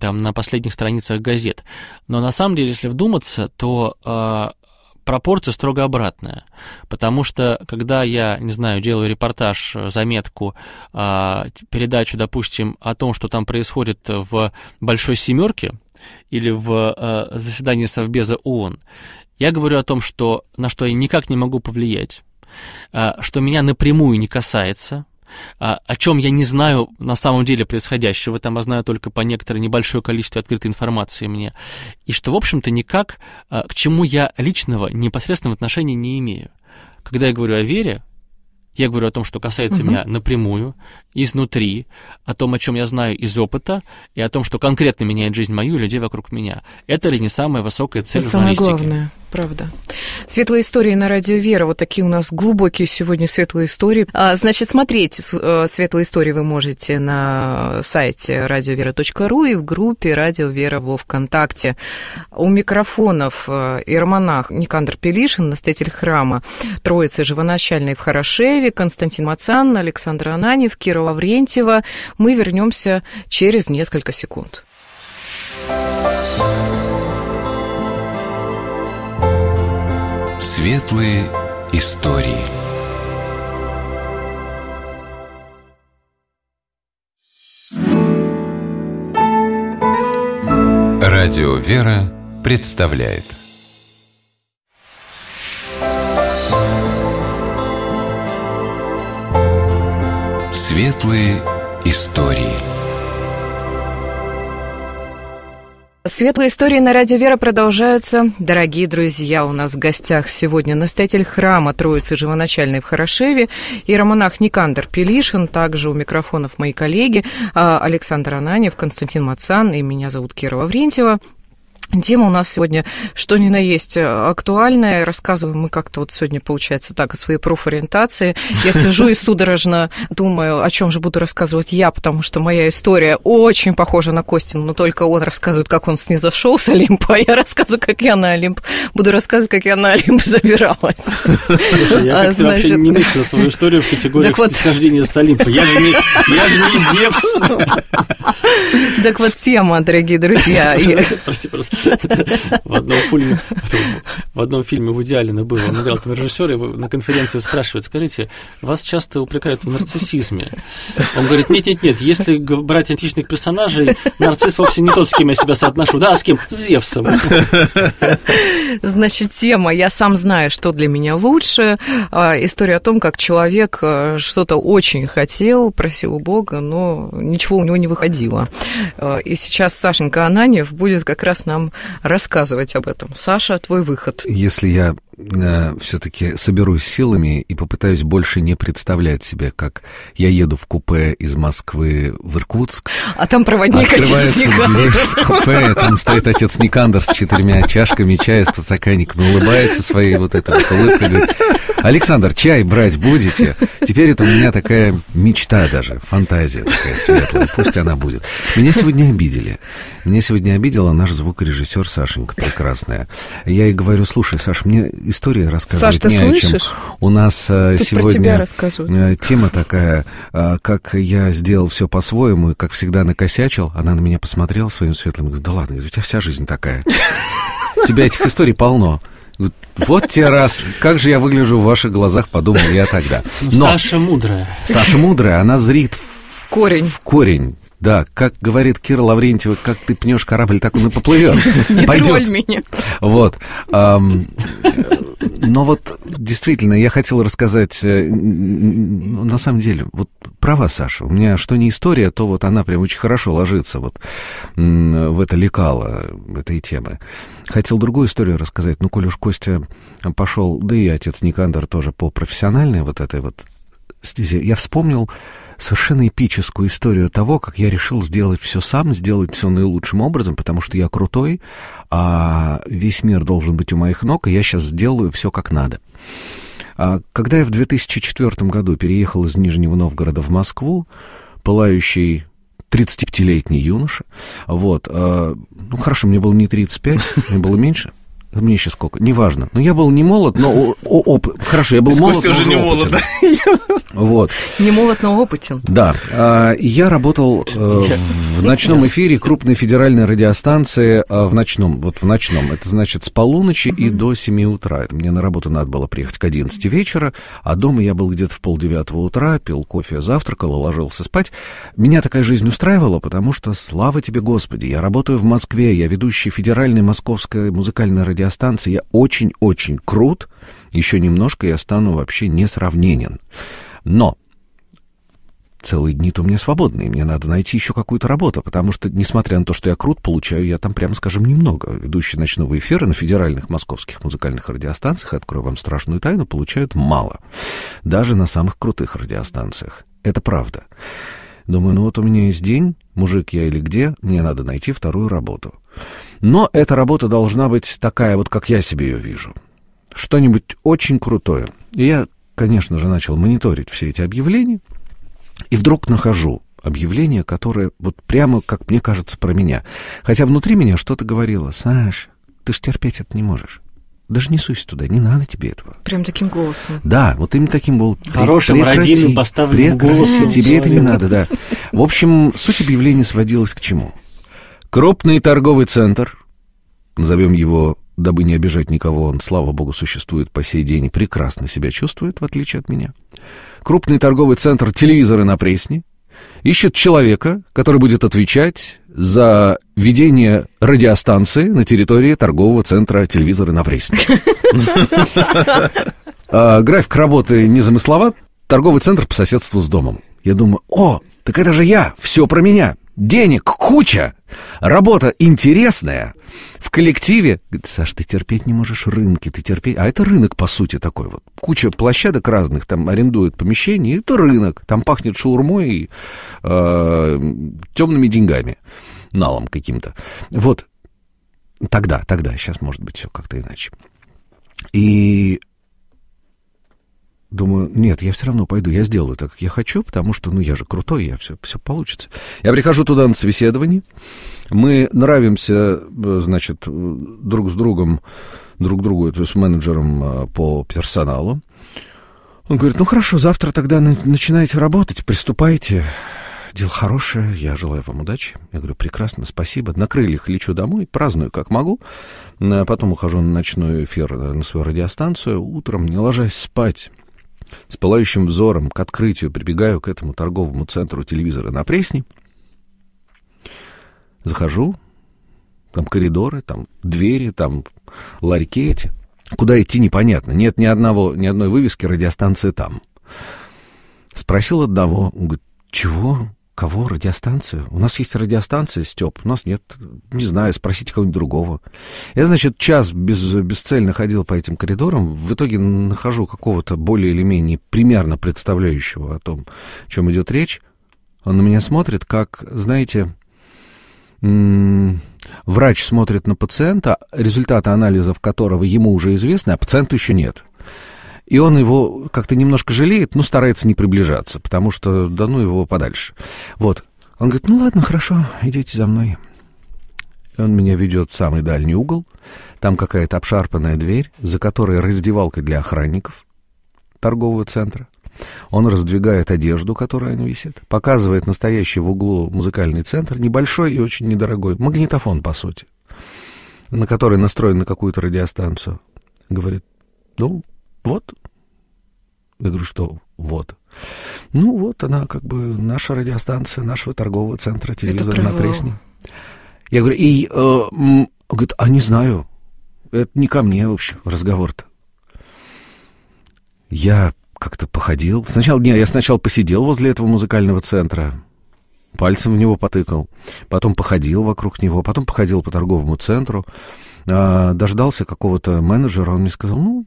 там на последних страницах газет. Но на самом деле, если вдуматься, то а, пропорция строго обратная. Потому что, когда я, не знаю, делаю репортаж, э, заметку, а, передачу, допустим, о том, что там происходит в Большой Семерке или в э, заседании Совбеза ООН, я говорю о том, что, на что я никак не могу повлиять, а, что меня напрямую не касается, а, о чем я не знаю на самом деле происходящего, там я знаю только по некоторое небольшое количество открытой информации мне, и что, в общем-то, никак а, к чему я личного непосредственного отношения не имею. Когда я говорю о вере, я говорю о том, что касается угу. меня напрямую, изнутри, о том, о чем я знаю из опыта, и о том, что конкретно меняет жизнь мою и людей вокруг меня. Это ли не самая высокая цель Это журналистики? Самое главное правда. Светлые истории на радио Вера. Вот такие у нас глубокие сегодня светлые истории. А, значит, смотреть э, светлые истории вы можете на сайте радиовера.ру и в группе Радио Вера во ВКонтакте. У микрофонов э, Ирманах, Никандр Пелишин, настоятель храма Троицы Живоначальной в Хорошеве, Константин Мацан, Александр Ананев, Кира Лаврентьева. Мы вернемся через несколько секунд. Светлые истории. Радио «Вера» представляет Светлые истории – Светлые истории на Радио Вера продолжаются. Дорогие друзья, у нас в гостях сегодня настоятель храма Троицы Живоначальной в Хорошеве и романах Никандр Пелишин, также у микрофонов мои коллеги а, Александр Ананев, Константин Мацан и меня зовут Кира Лаврентьева. Тема у нас сегодня, что ни на есть, актуальная. Рассказываем мы как-то вот сегодня, получается, так, о своей профориентации. Я сижу и судорожно думаю, о чем же буду рассказывать я, потому что моя история очень похожа на Костину, но только он рассказывает, как он снизошел с Олимпа, а я рассказываю, как я на Олимп. Буду рассказывать, как я на Олимп забиралась. Слушай, я а, как-то вообще не мыслила свою историю в категориях вот... с Олимпа. Я же не, Зевс. Так вот тема, дорогие друзья. Прости, просто в одном фильме, в одном фильме Вуди Алина было, он играл там режиссера, его на конференции спрашивают, скажите, вас часто упрекают в нарциссизме. Он говорит, нет-нет-нет, если брать античных персонажей, нарцисс вовсе не тот, с кем я себя соотношу. Да, а с кем? С Зевсом. Значит, тема «Я сам знаю, что для меня лучше». А, история о том, как человек а, что-то очень хотел, просил у Бога, но ничего у него не выходило. А, и сейчас Сашенька Ананьев будет как раз нам рассказывать об этом. Саша, твой выход. Если я Э, все-таки соберусь силами и попытаюсь больше не представлять себе, как я еду в купе из Москвы в Иркутск. А там проводник Открывается дверь купе, там стоит отец Никандр с четырьмя чашками чая с подстаканником, улыбается своей вот этой вот улыбкой, говорит, Александр, чай брать будете? Теперь это у меня такая мечта даже, фантазия такая светлая, пусть она будет. Меня сегодня обидели. Меня сегодня обидела наш звукорежиссер Сашенька прекрасная. Я ей говорю, слушай, Саш, мне история рассказывать Саш, ты не слышишь? о чем. У нас э, Тут сегодня э, тема такая, э, как я сделал все по-своему и как всегда накосячил. Она на меня посмотрела своим светлым и говорит, да ладно, у тебя вся жизнь такая. У тебя этих историй полно. Вот те раз, как же я выгляжу в ваших глазах, подумал я тогда. Ну, Но Саша мудрая. Саша мудрая, она зрит в корень. В корень да, как говорит Кира Лаврентьева, как ты пнешь корабль, так он и поплывет. Не меня. Вот. Но вот действительно, я хотел рассказать, э, на самом деле, вот права Саша, у меня что не история, то вот она прям очень хорошо ложится вот в это лекало этой темы. Хотел другую историю рассказать, но ну, коль уж Костя пошел, да и отец Никандр тоже по профессиональной вот этой вот стезе, я вспомнил совершенно эпическую историю того, как я решил сделать все сам, сделать все наилучшим образом, потому что я крутой, а весь мир должен быть у моих ног, и я сейчас сделаю все как надо. А когда я в 2004 году переехал из Нижнего Новгорода в Москву, пылающий 35-летний юноша, вот, э, ну хорошо, мне было не 35, мне было меньше, а мне еще сколько, неважно. Но ну, я был не молод, но оп... хорошо, я был молод, Костя уже не молод, да? Вот. Не молод, но опытен. Да. А, я работал э, в ночном эфире крупной федеральной радиостанции а, в ночном, вот в ночном. Это значит с полуночи и до 7 утра. Мне на работу надо было приехать к 11 вечера, а дома я был где-то в полдевятого утра, пил кофе, завтракал ложился спать. Меня такая жизнь устраивала, потому что, слава тебе, Господи, я работаю в Москве, я ведущий федеральной московской музыкальной радиостанции я я очень-очень крут, еще немножко я стану вообще несравненен. Но целые дни-то у меня свободные, мне надо найти еще какую-то работу, потому что, несмотря на то, что я крут, получаю я там, прямо скажем, немного. Ведущие ночного эфира на федеральных московских музыкальных радиостанциях, открою вам страшную тайну, получают мало. Даже на самых крутых радиостанциях. Это правда. Думаю, ну вот у меня есть день, мужик я или где, мне надо найти вторую работу. Но эта работа должна быть такая, вот как я себе ее вижу. Что-нибудь очень крутое. И я, конечно же, начал мониторить все эти объявления. И вдруг нахожу объявление, которое вот прямо, как мне кажется, про меня. Хотя внутри меня что-то говорило. «Саш, ты ж терпеть это не можешь». Даже не суйся туда, не надо тебе этого. Прям таким голосом. Да, вот именно таким был. Хорошим, прекрати, родильным, поставленным голосом. Тебе это не надо, да. В общем, суть объявления сводилась к чему? Крупный торговый центр, назовем его, дабы не обижать никого, он, слава богу, существует по сей день и прекрасно себя чувствует, в отличие от меня. Крупный торговый центр телевизоры на Пресне ищет человека, который будет отвечать за ведение радиостанции на территории торгового центра телевизоры на Пресне. А, график работы незамысловат, торговый центр по соседству с домом. Я думаю, о, так это же я, все про меня денег куча, работа интересная, в коллективе... Саш, ты терпеть не можешь рынки, ты терпеть... А это рынок, по сути, такой вот. Куча площадок разных, там арендуют помещения, это рынок. Там пахнет шаурмой и э, темными деньгами, налом каким-то. Вот. Тогда, тогда, сейчас, может быть, все как-то иначе. И Думаю, нет, я все равно пойду, я сделаю так, как я хочу, потому что, ну, я же крутой, я все, все получится. Я прихожу туда на собеседование, мы нравимся, э, значит, э, друг с другом, друг другу, то есть с менеджером э, по персоналу. Он говорит, ну, хорошо, завтра тогда начинаете работать, приступайте, дело хорошее, я желаю вам удачи. Я говорю, прекрасно, спасибо. На крыльях лечу домой, праздную как могу. Потом ухожу на ночной эфир на свою радиостанцию. Утром, не ложась спать, с пылающим взором к открытию прибегаю к этому торговому центру телевизора на Пресне. Захожу, там коридоры, там двери, там ларьки эти. Куда идти непонятно. Нет ни одного, ни одной вывески радиостанции там. Спросил одного, он говорит, чего? Кого? Радиостанцию? У нас есть радиостанция, Степ. У нас нет. Не знаю, спросите кого-нибудь другого. Я, значит, час без, бесцельно ходил по этим коридорам. В итоге нахожу какого-то более или менее примерно представляющего о том, о чем идет речь. Он на меня смотрит, как, знаете, врач смотрит на пациента, результаты анализов которого ему уже известны, а пациенту еще нет и он его как-то немножко жалеет, но старается не приближаться, потому что, да ну его подальше. Вот. Он говорит, ну ладно, хорошо, идите за мной. И он меня ведет в самый дальний угол. Там какая-то обшарпанная дверь, за которой раздевалка для охранников торгового центра. Он раздвигает одежду, которая она висит, показывает настоящий в углу музыкальный центр, небольшой и очень недорогой, магнитофон, по сути, на который настроен на какую-то радиостанцию. Говорит, ну, вот. Я говорю, что вот. Ну вот она как бы наша радиостанция, нашего торгового центра, телевизор на тресне. Я говорю, и э, говорит, а не знаю, это не ко мне вообще разговор-то. Я как-то походил. Сначала, не, я сначала посидел возле этого музыкального центра, пальцем в него потыкал, потом походил вокруг него, потом походил по торговому центру, э, дождался какого-то менеджера, он мне сказал, ну,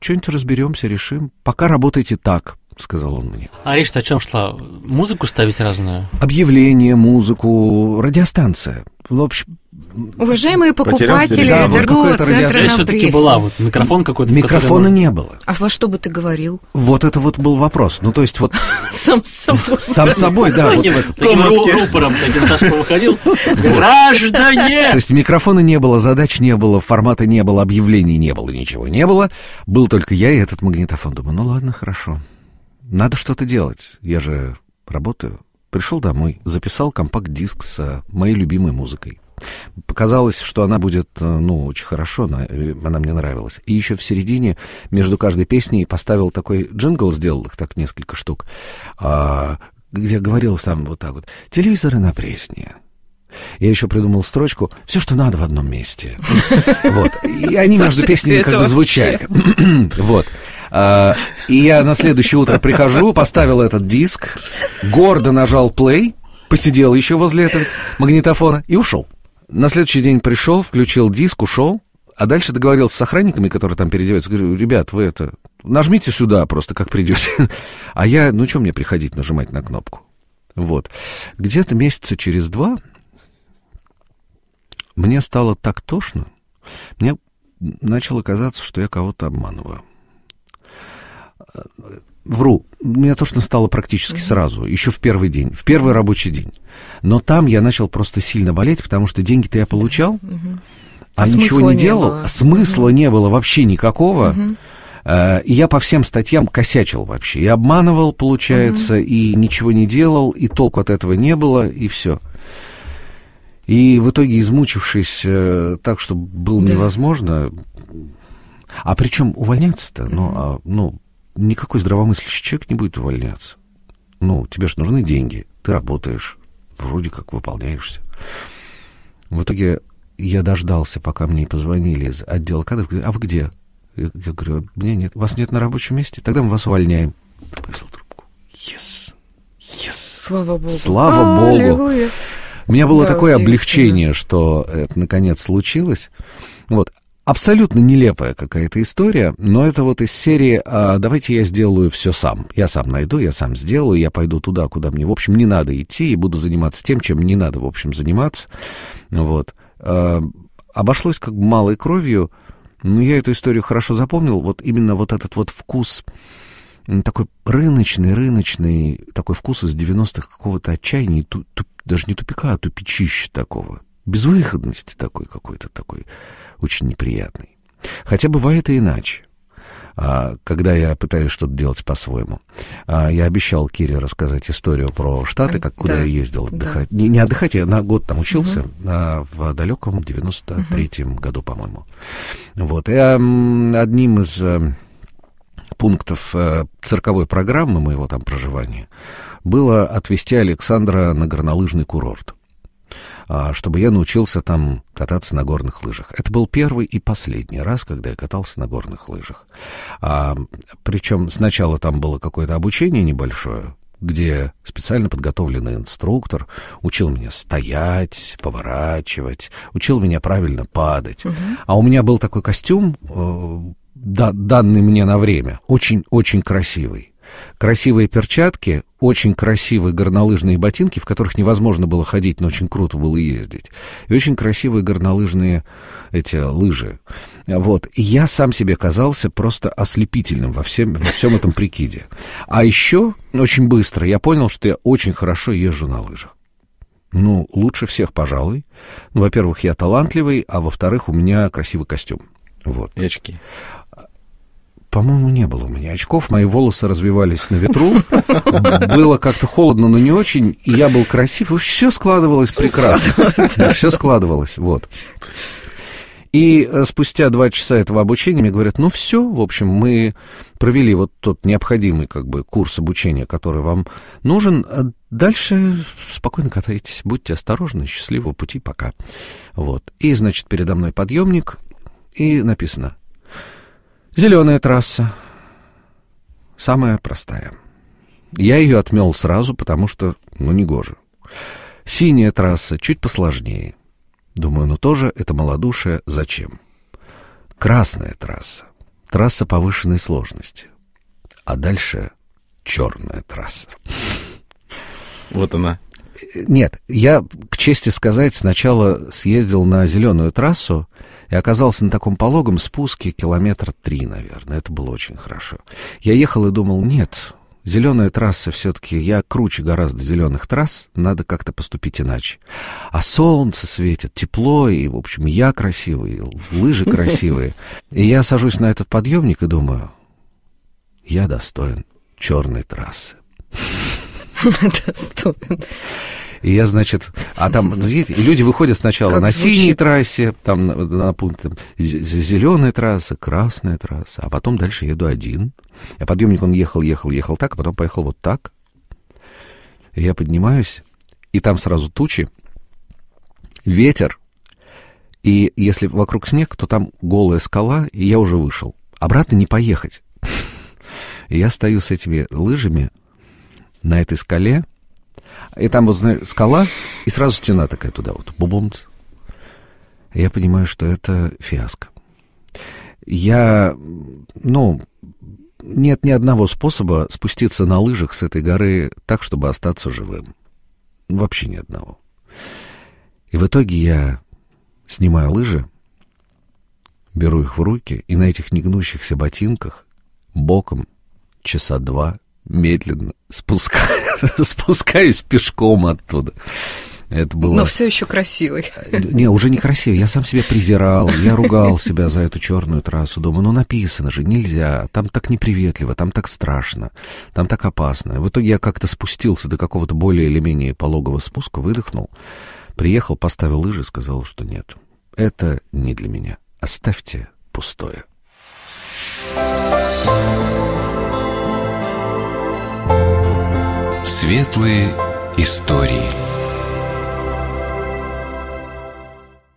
что-нибудь разберемся, решим. Пока работайте так. — сказал он мне. А речь о чем шла? Музыку ставить разную? Объявление, музыку, радиостанция. В общем, Уважаемые покупатели да, дорогого вот центра на все-таки была вот микрофон какой-то. Микрофона который... не было. А во что бы ты говорил? Вот это вот был вопрос. Ну, то есть вот... Сам собой. Сам собой, да. Вот таким рупором таким Сашка выходил. Граждане! То есть микрофона не было, задач не было, формата не было, объявлений не было, ничего не было. Был только я и этот магнитофон. Думаю, ну ладно, хорошо. Надо что-то делать, я же работаю. Пришел домой, записал компакт-диск с моей любимой музыкой. Показалось, что она будет, э, ну, очень хорошо, она, э, она мне нравилась. И еще в середине, между каждой песней, поставил такой джингл, сделал их так несколько штук, а, где говорилось там вот так вот, «Телевизоры на пресне». Я еще придумал строчку «Все, что надо в одном месте». Вот. И они между песнями как бы звучали. Вот. А, и я на следующее утро прихожу, поставил этот диск, гордо нажал play, посидел еще возле этого магнитофона и ушел. На следующий день пришел, включил диск, ушел, а дальше договорился с охранниками, которые там переодеваются. Говорю, ребят, вы это, нажмите сюда просто, как придете. А я, ну что мне приходить нажимать на кнопку? Вот. Где-то месяца через два мне стало так тошно, мне начало казаться, что я кого-то обманываю вру, меня тошно стало практически mm-hmm. сразу, еще в первый день, в первый рабочий день. Но там я начал просто сильно болеть, потому что деньги-то я получал, mm-hmm. а, а ничего не, делал, было. А смысла mm-hmm. не было вообще никакого. Mm-hmm. И я по всем статьям косячил вообще. И обманывал, получается, mm-hmm. и ничего не делал, и толку от этого не было, и все. И в итоге, измучившись э, так, что было да. невозможно, а причем увольняться-то, ну, а, ну, никакой здравомыслящий человек не будет увольняться. Ну, тебе же нужны деньги, ты работаешь, вроде как выполняешься. В итоге я дождался, пока мне позвонили из отдела кадров, а вы где? Я, говорю, мне нет, вас нет на рабочем месте, тогда мы вас увольняем. Повесил трубку. Yes. Yes. Слава Богу. Слава а, Богу. Аллилуйя. У меня было да, такое облегчение, что это наконец случилось. Вот. Абсолютно нелепая какая-то история, но это вот из серии а, «давайте я сделаю все сам». Я сам найду, я сам сделаю, я пойду туда, куда мне, в общем, не надо идти и буду заниматься тем, чем не надо, в общем, заниматься. Вот. А, обошлось как бы малой кровью, но я эту историю хорошо запомнил. Вот именно вот этот вот вкус, такой рыночный, рыночный, такой вкус из 90-х какого-то отчаяния, ту, ту, даже не тупика, а тупичища такого безвыходности такой какой-то, такой очень неприятный. Хотя бывает и иначе. А, когда я пытаюсь что-то делать по-своему. А, я обещал Кире рассказать историю про Штаты, как куда да. я ездил отдыхать. Да. Не, не отдыхать, я на год там учился, угу. а, в далеком 93-м угу. году, по-моему. Вот. Я эм, одним из эм, пунктов э, цирковой программы моего там проживания было отвезти Александра на горнолыжный курорт. А, чтобы я научился там кататься на горных лыжах. Это был первый и последний раз, когда я катался на горных лыжах. А, причем сначала там было какое-то обучение небольшое, где специально подготовленный инструктор учил меня стоять, поворачивать, учил меня правильно падать. Угу. А у меня был такой костюм, э, данный мне на время, очень-очень красивый. Красивые перчатки, очень красивые горнолыжные ботинки, в которых невозможно было ходить, но очень круто было ездить. И очень красивые горнолыжные эти лыжи. Вот. И я сам себе казался просто ослепительным во всем, во всем этом прикиде. А еще ну, очень быстро я понял, что я очень хорошо езжу на лыжах. Ну, лучше всех, пожалуй. Ну, во-первых, я талантливый, а во-вторых, у меня красивый костюм. Вот. И очки по-моему, не было у меня очков. Мои волосы развивались на ветру. Было как-то холодно, но не очень. И я был красив. И все складывалось прекрасно. Все складывалось, вот. И э, спустя два часа этого обучения мне говорят, ну все, в общем, мы провели вот тот необходимый как бы курс обучения, который вам нужен. А дальше спокойно катайтесь, будьте осторожны, счастливого пути, пока. Вот. И, значит, передо мной подъемник, и написано Зеленая трасса. Самая простая. Я ее отмел сразу, потому что, ну, не гоже. Синяя трасса чуть посложнее. Думаю, ну тоже это малодушие зачем? Красная трасса. Трасса повышенной сложности. А дальше черная трасса. Вот она. Нет, я, к чести сказать, сначала съездил на зеленую трассу и оказался на таком пологом спуске километра три, наверное. Это было очень хорошо. Я ехал и думал, нет, зеленая трасса все-таки, я круче гораздо зеленых трасс, надо как-то поступить иначе. А солнце светит, тепло, и, в общем, я красивый, лыжи красивые. И я сажусь на этот подъемник и думаю, я достоин черной трассы. достоин. И я, значит, а там, ну, видите, люди выходят сначала как на звучит. синей трассе, там на, на пункт там, зеленая трасса, красная трасса, а потом дальше еду один. А подъемник он ехал, ехал, ехал так, а потом поехал вот так. И я поднимаюсь, и там сразу тучи, ветер, и если вокруг снег, то там голая скала, и я уже вышел. Обратно не поехать. И я стою с этими лыжами на этой скале, и там вот, знаешь, скала, и сразу стена такая туда вот, бубумц. Я понимаю, что это фиаско. Я, ну, нет ни одного способа спуститься на лыжах с этой горы так, чтобы остаться живым. Вообще ни одного. И в итоге я снимаю лыжи, беру их в руки, и на этих негнущихся ботинках боком часа два медленно спускаюсь пешком оттуда. Это было... Но все еще красивый. Не, уже не красивый. Я сам себя презирал, я ругал себя за эту черную трассу. Думаю, ну написано же, нельзя. Там так неприветливо, там так страшно, там так опасно. В итоге я как-то спустился до какого-то более или менее пологого спуска, выдохнул, приехал, поставил лыжи, сказал, что нет. Это не для меня. Оставьте пустое. Светлые истории.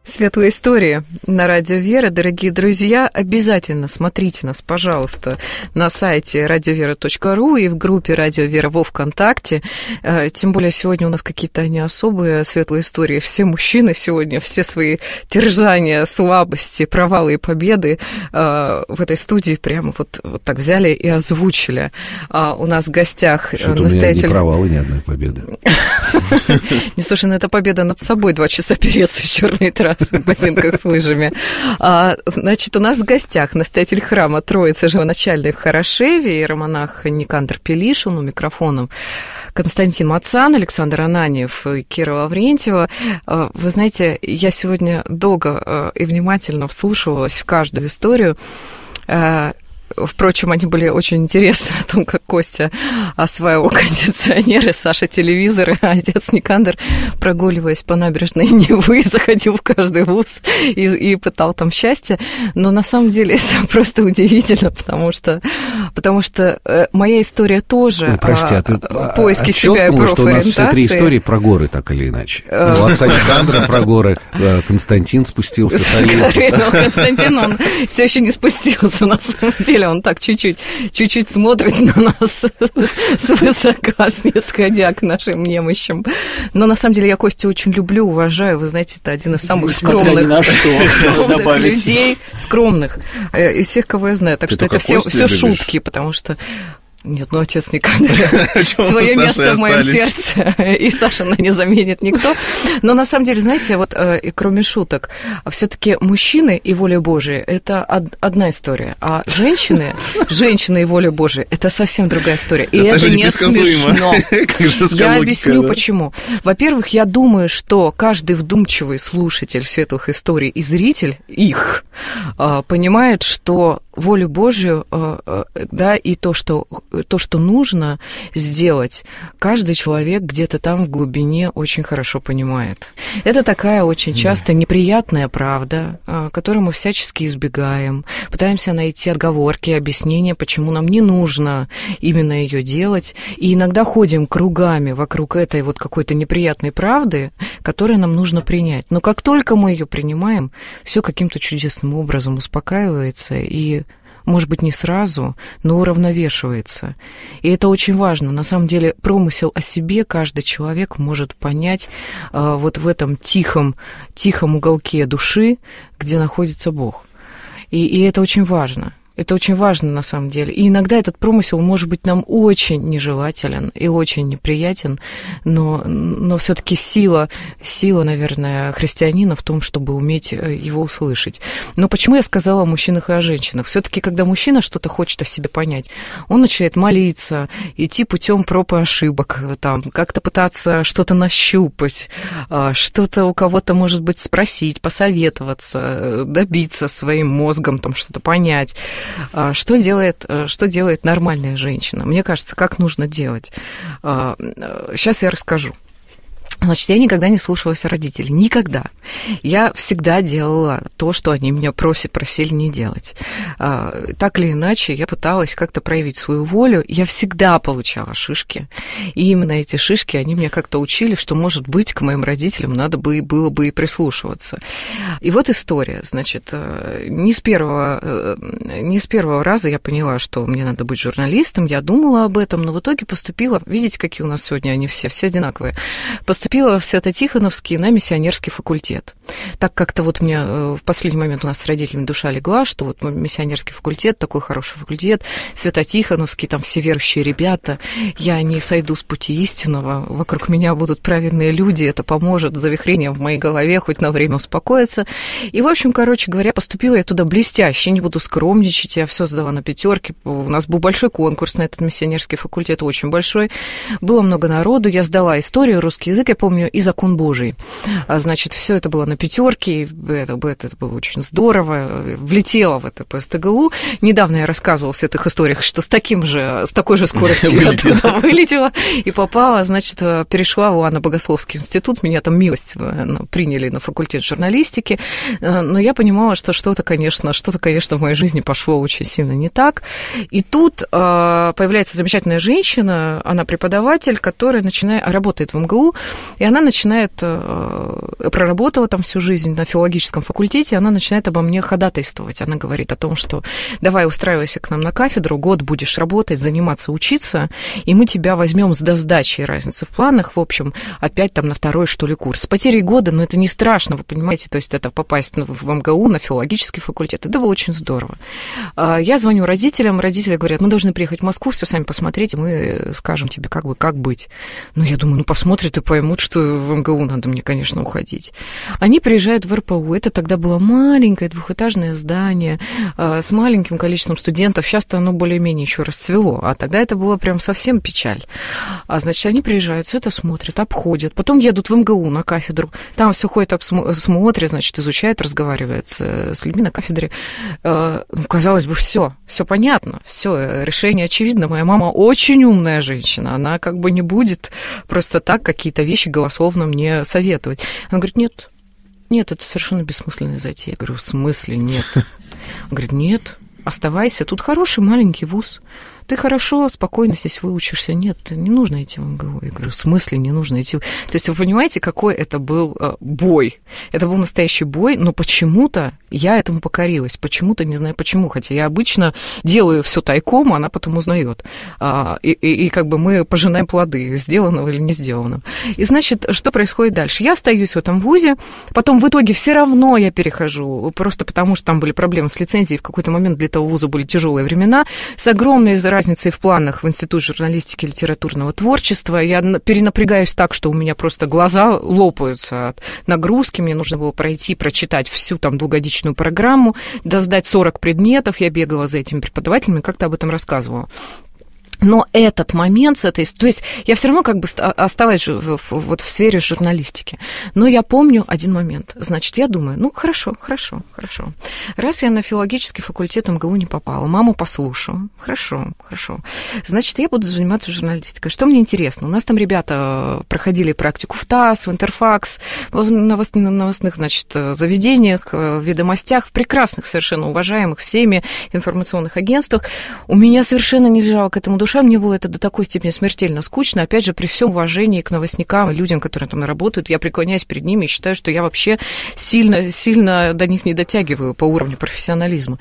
Светлая история на радио Вера. Дорогие друзья, обязательно смотрите нас, пожалуйста, на сайте радиовера.ру и в группе Радио Вера во ВКонтакте. Э, тем более сегодня у нас какие-то не особые светлые истории. Все мужчины сегодня, все свои терзания, слабости, провалы и победы э, в этой студии прямо вот, вот так взяли и озвучили. А у нас в гостях э, Что-то настоятель... у меня не провалы, ни одной победы. Не, слушай, ну это победа над собой, два часа переться с черной трассы в ботинках с лыжами. А, значит, у нас в гостях настоятель храма Троицы Живоначальной в Хорошеве и романах Никандр Пелишин у микрофоном. Константин Мацан, Александр Ананьев и Кира Лаврентьева. А, вы знаете, я сегодня долго а, и внимательно вслушивалась в каждую историю а, Впрочем, они были очень интересны о том, как Костя осваивал кондиционеры, Саша телевизоры, а отец Никандер, прогуливаясь по набережной Невы, заходил в каждый вуз и, и пытал там счастье. Но на самом деле это просто удивительно, потому что, потому что э, моя история тоже Ой, прости, а, а ты, а, поиске себя и что у нас все три истории про горы, так или иначе. Э. У отца Никандра про горы, э, Константин спустился. Константин, он все еще не спустился, на самом деле Гегеля, он так чуть-чуть, чуть-чуть смотрит на нас с свысока, снисходя к нашим немощам. Но на самом деле я Костя очень люблю, уважаю. Вы знаете, это один из самых скромных, людей, скромных э, из всех, кого я знаю. Так что это все шутки, потому что нет, ну отец никогда. Твое место в моем сердце. И Саша на не заменит никто. Но на самом деле, знаете, вот э, и кроме шуток, все-таки мужчины и воля Божия это одна история. А женщины, женщины и воля Божия это совсем другая история. И это не смешно. Я объясню почему. Во-первых, я думаю, что каждый вдумчивый слушатель светлых историй и зритель их э, понимает, что волю Божию, э, э, да, и то, что, то, что нужно сделать, каждый человек где-то там в глубине очень хорошо понимает. Это такая очень часто да. неприятная правда, э, которую мы всячески избегаем, пытаемся найти отговорки, объяснения, почему нам не нужно именно ее делать, и иногда ходим кругами вокруг этой вот какой-то неприятной правды, которую нам нужно принять. Но как только мы ее принимаем, все каким-то чудесным образом успокаивается и может быть, не сразу, но уравновешивается. И это очень важно. На самом деле, промысел о себе каждый человек может понять э, вот в этом тихом, тихом уголке души, где находится Бог. И, и это очень важно. Это очень важно на самом деле. И иногда этот промысел может быть нам очень нежелателен и очень неприятен, но, но все-таки сила, сила, наверное, христианина в том, чтобы уметь э, его услышать. Но почему я сказала о мужчинах и о женщинах? Все-таки, когда мужчина что-то хочет о себе понять, он начинает молиться, идти путем проб и ошибок, там, как-то пытаться что-то нащупать, а, что-то у кого-то, может быть, спросить, посоветоваться, э, добиться своим мозгом, там, что-то понять. А, что делает, э, что делает нормальная женщина? Мне кажется, как нужно делать. Сейчас а, э, я расскажу. Значит, я никогда не слушалась родителей. Никогда. Я всегда делала то, что они меня проси, просили не делать. А, так или иначе, я пыталась как-то проявить свою волю. Я всегда получала шишки. И именно эти шишки, они меня как-то учили, что, может быть, к моим родителям надо бы, было бы и прислушиваться. И вот история. Значит, э, не с, первого, э, не с первого раза я поняла, что мне надо быть журналистом. Я думала об этом, но в итоге поступила... Видите, какие у нас сегодня они все, все одинаковые. Поступила поступила в Свято-Тихоновский на миссионерский факультет. Так как-то вот мне э, в последний момент у нас с родителями душа легла, что вот миссионерский факультет, такой хороший факультет, Свято-Тихоновский, там все верующие ребята, я не сойду с пути истинного, вокруг меня будут правильные люди, это поможет завихрением в моей голове хоть на время успокоиться. И, в общем, короче говоря, поступила я туда блестяще, не буду скромничать, я все сдала на пятерки, у нас был большой конкурс на этот миссионерский факультет, очень большой, было много народу, я сдала историю, русский язык, я помню, и закон Божий. А, значит, все это было на пятерке, это, это было очень здорово, э, влетело в это по СТГУ. Недавно я рассказывала в этих историях, что с таким же, с такой же скоростью вылетела. оттуда вылетела и попала, значит, э, перешла в Иоанно-Богословский институт, меня там милость э, приняли на факультет журналистики, но я понимала, что что-то, конечно, что-то, конечно, в моей жизни пошло очень сильно не так. И тут появляется замечательная женщина, она преподаватель, которая начинает, работает в МГУ, и она начинает, э, э, проработала там всю жизнь на филологическом факультете, она начинает обо мне ходатайствовать. Она говорит о том, что давай устраивайся к нам на кафедру, год будешь работать, заниматься, учиться, и мы тебя возьмем с досдачей разницы в планах, в общем, опять там на второй, что ли, курс. С потерей года, но это не страшно, вы понимаете, то есть это попасть в МГУ на филологический факультет, это было очень здорово. А, я звоню родителям, родители говорят, мы должны приехать в Москву, все сами посмотреть, мы э, скажем тебе, как бы, как быть. Ну, я думаю, ну, посмотрят и поймут, что в МГУ надо мне, конечно, уходить. Они приезжают в РПУ. Это тогда было маленькое двухэтажное здание а, с маленьким количеством студентов. Сейчас-то оно более-менее еще расцвело, а тогда это было прям совсем печаль. А значит, они приезжают, все это смотрят, обходят, потом едут в МГУ на кафедру, там все ходят, смотрят, значит, изучают, разговаривают с, с людьми на кафедре. А, ну, казалось бы, все, все понятно, все, э, решение очевидно. Моя мама очень умная женщина, она как бы не будет просто так какие-то вещи вещи голословно мне советовать. Она говорит, нет, нет, это совершенно бессмысленная затея. Я говорю, в смысле нет? Он говорит, нет, оставайся, тут хороший маленький вуз ты хорошо, спокойно здесь выучишься. Нет, не нужно идти в МГУ. Я говорю, в смысле не нужно идти? То есть вы понимаете, какой это был э, бой? Это был настоящий бой, но почему-то я этому покорилась. Почему-то, не знаю почему, хотя я обычно делаю все тайком, а она потом узнает. А, и, и, и как бы мы пожинаем плоды, сделанного или не сделанного. И значит, что происходит дальше? Я остаюсь в этом вузе, потом в итоге все равно я перехожу, просто потому что там были проблемы с лицензией, в какой-то момент для того вуза были тяжелые времена, с огромной заработкой разницей в планах в Институт журналистики и литературного творчества. Я перенапрягаюсь так, что у меня просто глаза лопаются от нагрузки. Мне нужно было пройти, прочитать всю там двухгодичную программу, доздать 40 предметов. Я бегала за этими преподавателями, как-то об этом рассказывала. Но этот момент с этой... То есть я все равно как бы оставаюсь в, в, вот в сфере журналистики. Но я помню один момент. Значит, я думаю, ну, хорошо, хорошо, хорошо. Раз я на филологический факультет МГУ не попала, маму послушаю. Хорошо, хорошо. Значит, я буду заниматься журналистикой. Что мне интересно? У нас там ребята э, проходили практику в ТАСС, в Интерфакс, в новостных, новостных значит, э, заведениях, э, в ведомостях, в прекрасных, совершенно уважаемых всеми информационных агентствах. У меня совершенно не лежало к этому душа душа, мне было это до такой степени смертельно скучно. Опять же, при всем уважении к новостникам и людям, которые там работают, я преклоняюсь перед ними и считаю, что я вообще сильно, сильно до них не дотягиваю по уровню профессионализма.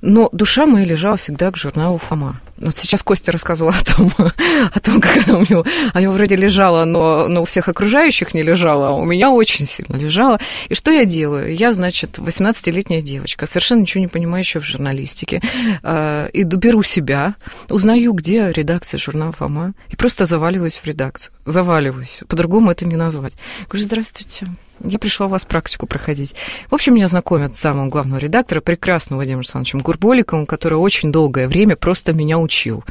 Но душа моя лежала всегда к журналу «Фома». Вот сейчас Костя рассказывал о том, о том, как она у него... Оно вроде лежала, но, но у всех окружающих не лежала, а у меня очень сильно лежала. И что я делаю? Я, значит, 18-летняя девочка, совершенно ничего не понимающая в журналистике. Э, а, иду, беру себя, узнаю, где редакция журнала «Фома», и просто заваливаюсь в редакцию. Заваливаюсь. По-другому это не назвать. Говорю, здравствуйте. Я пришла у вас практику проходить. В общем, меня знакомят с самым главным редактором, прекрасным Владимиром Александровичем Гурболиковым, который очень долгое время просто меня учил.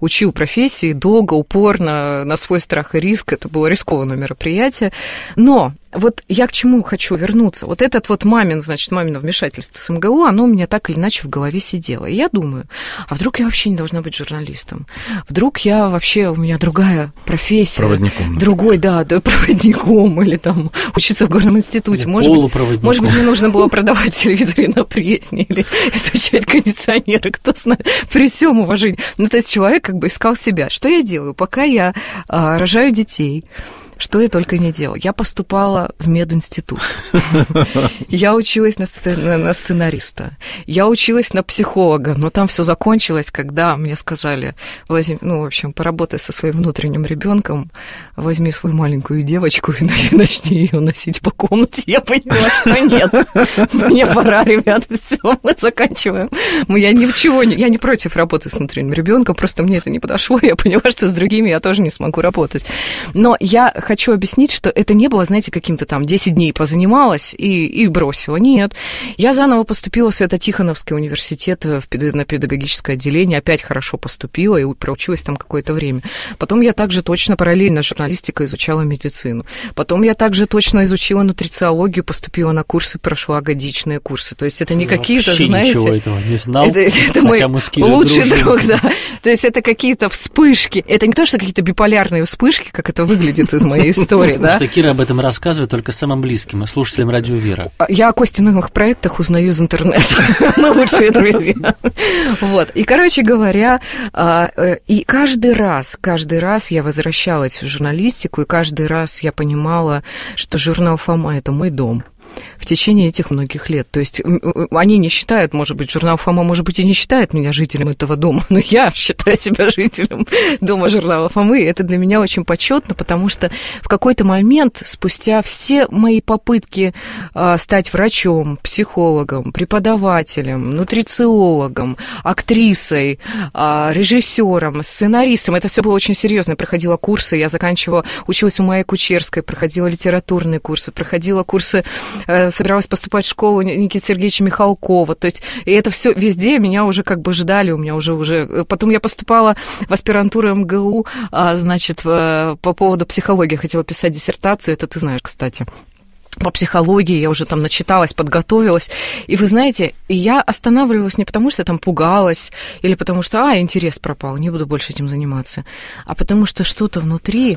Учил профессии долго, упорно, на свой страх и риск. Это было рискованное мероприятие. Но вот я к чему хочу вернуться. Вот этот вот мамин, значит, мамино вмешательство с МГУ, оно у меня так или иначе в голове сидело. И я думаю, а вдруг я вообще не должна быть журналистом? Вдруг я вообще, у меня другая профессия. Проводником. Другой, да, да проводником или там учиться в горном институте. Или может быть, может быть, мне нужно было продавать телевизоры на пресне или изучать кондиционеры, кто знает, при всем уважении. Ну, то есть человек как бы искал себя. Что я делаю? Пока я а, рожаю детей, что я только не делал. Я поступала в мединститут. Я училась на сценариста. Я училась на психолога, но там все закончилось, когда мне сказали, ну, в общем, поработай со своим внутренним ребенком, возьми свою маленькую девочку и начни ее носить по комнате. Я поняла, что нет. Мне пора, ребят, все, мы заканчиваем. Я ничего не... Я не против работы с внутренним ребенком, просто мне это не подошло. Я поняла, что с другими я тоже не смогу работать. Но я хочу объяснить, что это не было, знаете, каким-то там 10 дней позанималась и, и бросила. Нет. Я заново поступила в Свято-Тихоновский университет э, в, на педагогическое отделение, опять хорошо поступила и проучилась там какое-то время. Потом я также точно параллельно журналистика изучала медицину. Потом я также точно изучила нутрициологию, поступила на курсы, прошла годичные курсы. То есть это не ну, какие-то, знаете... ничего этого не знал, это, это мой мы лучший дружим. друг, да. То есть это какие-то вспышки. Это не то, что какие-то биполярные вспышки, как это выглядит из моей моей истории, да? Просто Кира об этом рассказывает только самым близким, слушателям радио Вера. А я о Костиновых проектах узнаю из интернета. Мы лучшие друзья. Вот. И, короче говоря, а, э, и каждый раз, каждый раз я возвращалась в журналистику, и каждый раз я понимала, что журнал «Фома» — это мой дом в течение этих многих лет. То есть они не считают, может быть, журнал «Фома», может быть, и не считает меня жителем этого дома, но я считаю себя жителем дома журнала «Фомы». И это для меня очень почетно, потому что в какой-то момент, спустя все мои попытки а, стать врачом, психологом, преподавателем, нутрициологом, актрисой, а, режиссером, сценаристом, это все было очень серьезно. Я проходила курсы, я заканчивала, училась у Майи Кучерской, проходила литературные курсы, проходила курсы Э, собиралась поступать в школу Никиты Сергеевича Михалкова. То есть и это все везде меня уже как бы ждали, у меня уже уже... Э, потом я поступала в аспирантуру МГУ, а, значит, по поводу психологии. Хотела писать диссертацию, это ты знаешь, кстати по психологии, я уже там начиталась, подготовилась. И вы знаете, я останавливалась не потому, что я там пугалась, или потому что, а, интерес пропал, не буду больше этим заниматься, а потому что что-то внутри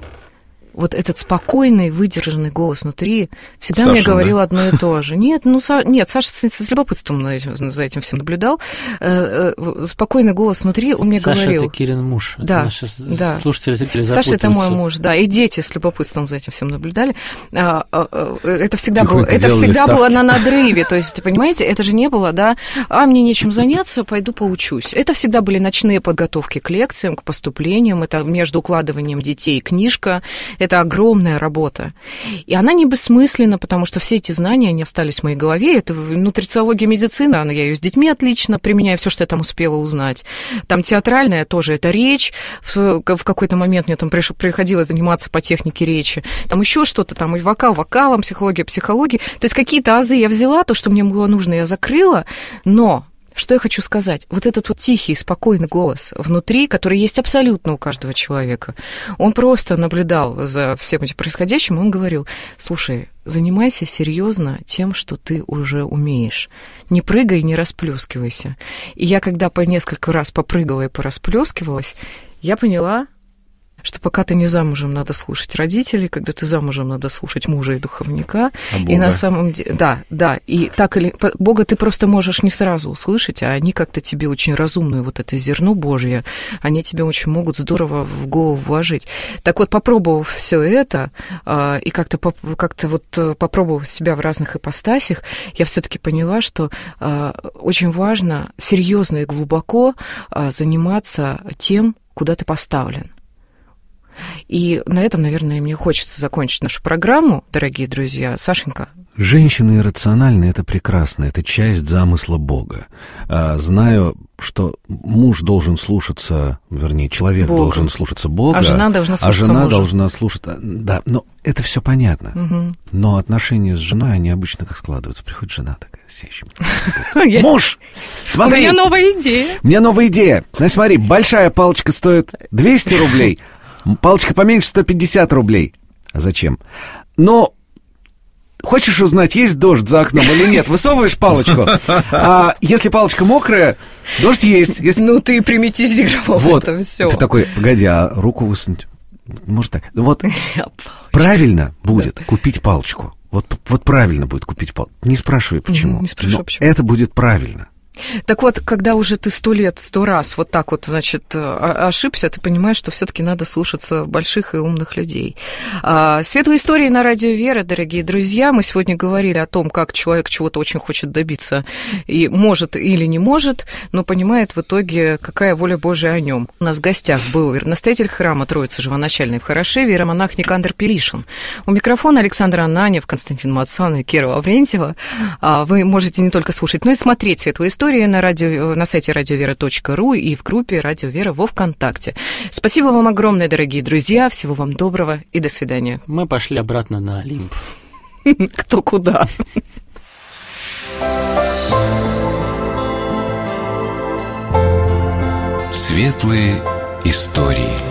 вот этот спокойный, выдержанный голос внутри всегда Саша, мне говорил да? одно и то же. Нет, ну, Са... нет, Саша с, любопытством э, за этим всем наблюдал. Э, э, спокойный голос внутри он мне Саша говорил. Саша, это Кирин муж. Да, это да. слушатели, зрители Саша, это мой муж, да. И дети с любопытством за этим всем наблюдали. А, а, а, это всегда было, это всегда ставки. было на надрыве. То есть, понимаете, это же не было, да, а мне нечем заняться, пойду поучусь. Это всегда были ночные подготовки к лекциям, к поступлениям, это между укладыванием детей книжка, это огромная работа. И она не бессмысленна, потому что все эти знания, они остались в моей голове. Это нутрициология медицина, я ее с детьми отлично применяю, все, что я там успела узнать. Там театральная тоже, это речь. В, какой-то момент мне там приш, приходилось заниматься по технике речи. Там еще что-то, там и вокал вокалом, психология психологии. То есть какие-то азы я взяла, то, что мне было нужно, я закрыла, но что я хочу сказать? Вот этот вот тихий, спокойный голос внутри, который есть абсолютно у каждого человека, он просто наблюдал за всем этим происходящим, он говорил, слушай, занимайся серьезно тем, что ты уже умеешь. Не прыгай, не расплескивайся. И я, когда по несколько раз попрыгала и порасплескивалась, я поняла, что пока ты не замужем, надо слушать родителей, когда ты замужем, надо слушать мужа и духовника. А Бога. И на самом деле, да, да, и так или Бога ты просто можешь не сразу услышать, а они как-то тебе очень разумное вот это зерно Божье, они тебе очень могут здорово в голову вложить. Так вот, попробовав все это а, и как-то как вот э, попробовав себя в разных ипостасях, я все-таки поняла, что а, очень важно серьезно и глубоко а, заниматься тем, куда ты поставлен. И на этом, наверное, мне хочется закончить нашу программу, дорогие друзья. Сашенька. Женщины иррациональны, это прекрасно, это часть замысла Бога. А, знаю, что муж должен слушаться, вернее, человек Бога. должен слушаться Бога, а жена должна а слушаться. А жена мужа. должна слушаться, а, Да, но это все понятно. Угу. Но отношения с женой, они обычно как складываются. Приходит жена такая, сечь. Муж! Смотри! У меня новая идея. У меня новая идея. Значит, смотри, большая палочка стоит 200 рублей, Палочка поменьше 150 рублей. А зачем? Но хочешь узнать, есть дождь за окном или нет, высовываешь палочку. А если палочка мокрая, дождь есть. Если... Ну, ты примитизировал вот. это все. Ты такой, погоди, а руку высунуть? Может так. Ну вот правильно будет купить палочку. Вот, вот правильно будет купить палочку. Не спрашивай, почему. Не спрашивай, почему. Это будет правильно. Так вот, когда уже ты сто лет, сто раз вот так вот, значит, э, ошибся, ты понимаешь, что все-таки надо слушаться больших и умных людей. А, светлые истории на радио Вера, дорогие друзья. Мы сегодня говорили о том, как человек чего-то очень хочет добиться и может или не может, но понимает в итоге, какая воля Божия о нем. У нас в гостях был верностоятель храма Троицы Живоначальной в Хорошеве, иеромонах Никандр Пелишин. У микрофона Александр Ананев, Константин Мацан и Кира Лаврентьева. А, вы можете не только слушать, но и смотреть «Светлые истории» истории на, радио, на сайте радиовера.ру и в группе Радио Вера во Вконтакте. Спасибо вам огромное, дорогие друзья. Всего вам доброго и до свидания. Мы пошли обратно на Олимп. Кто куда? Светлые истории.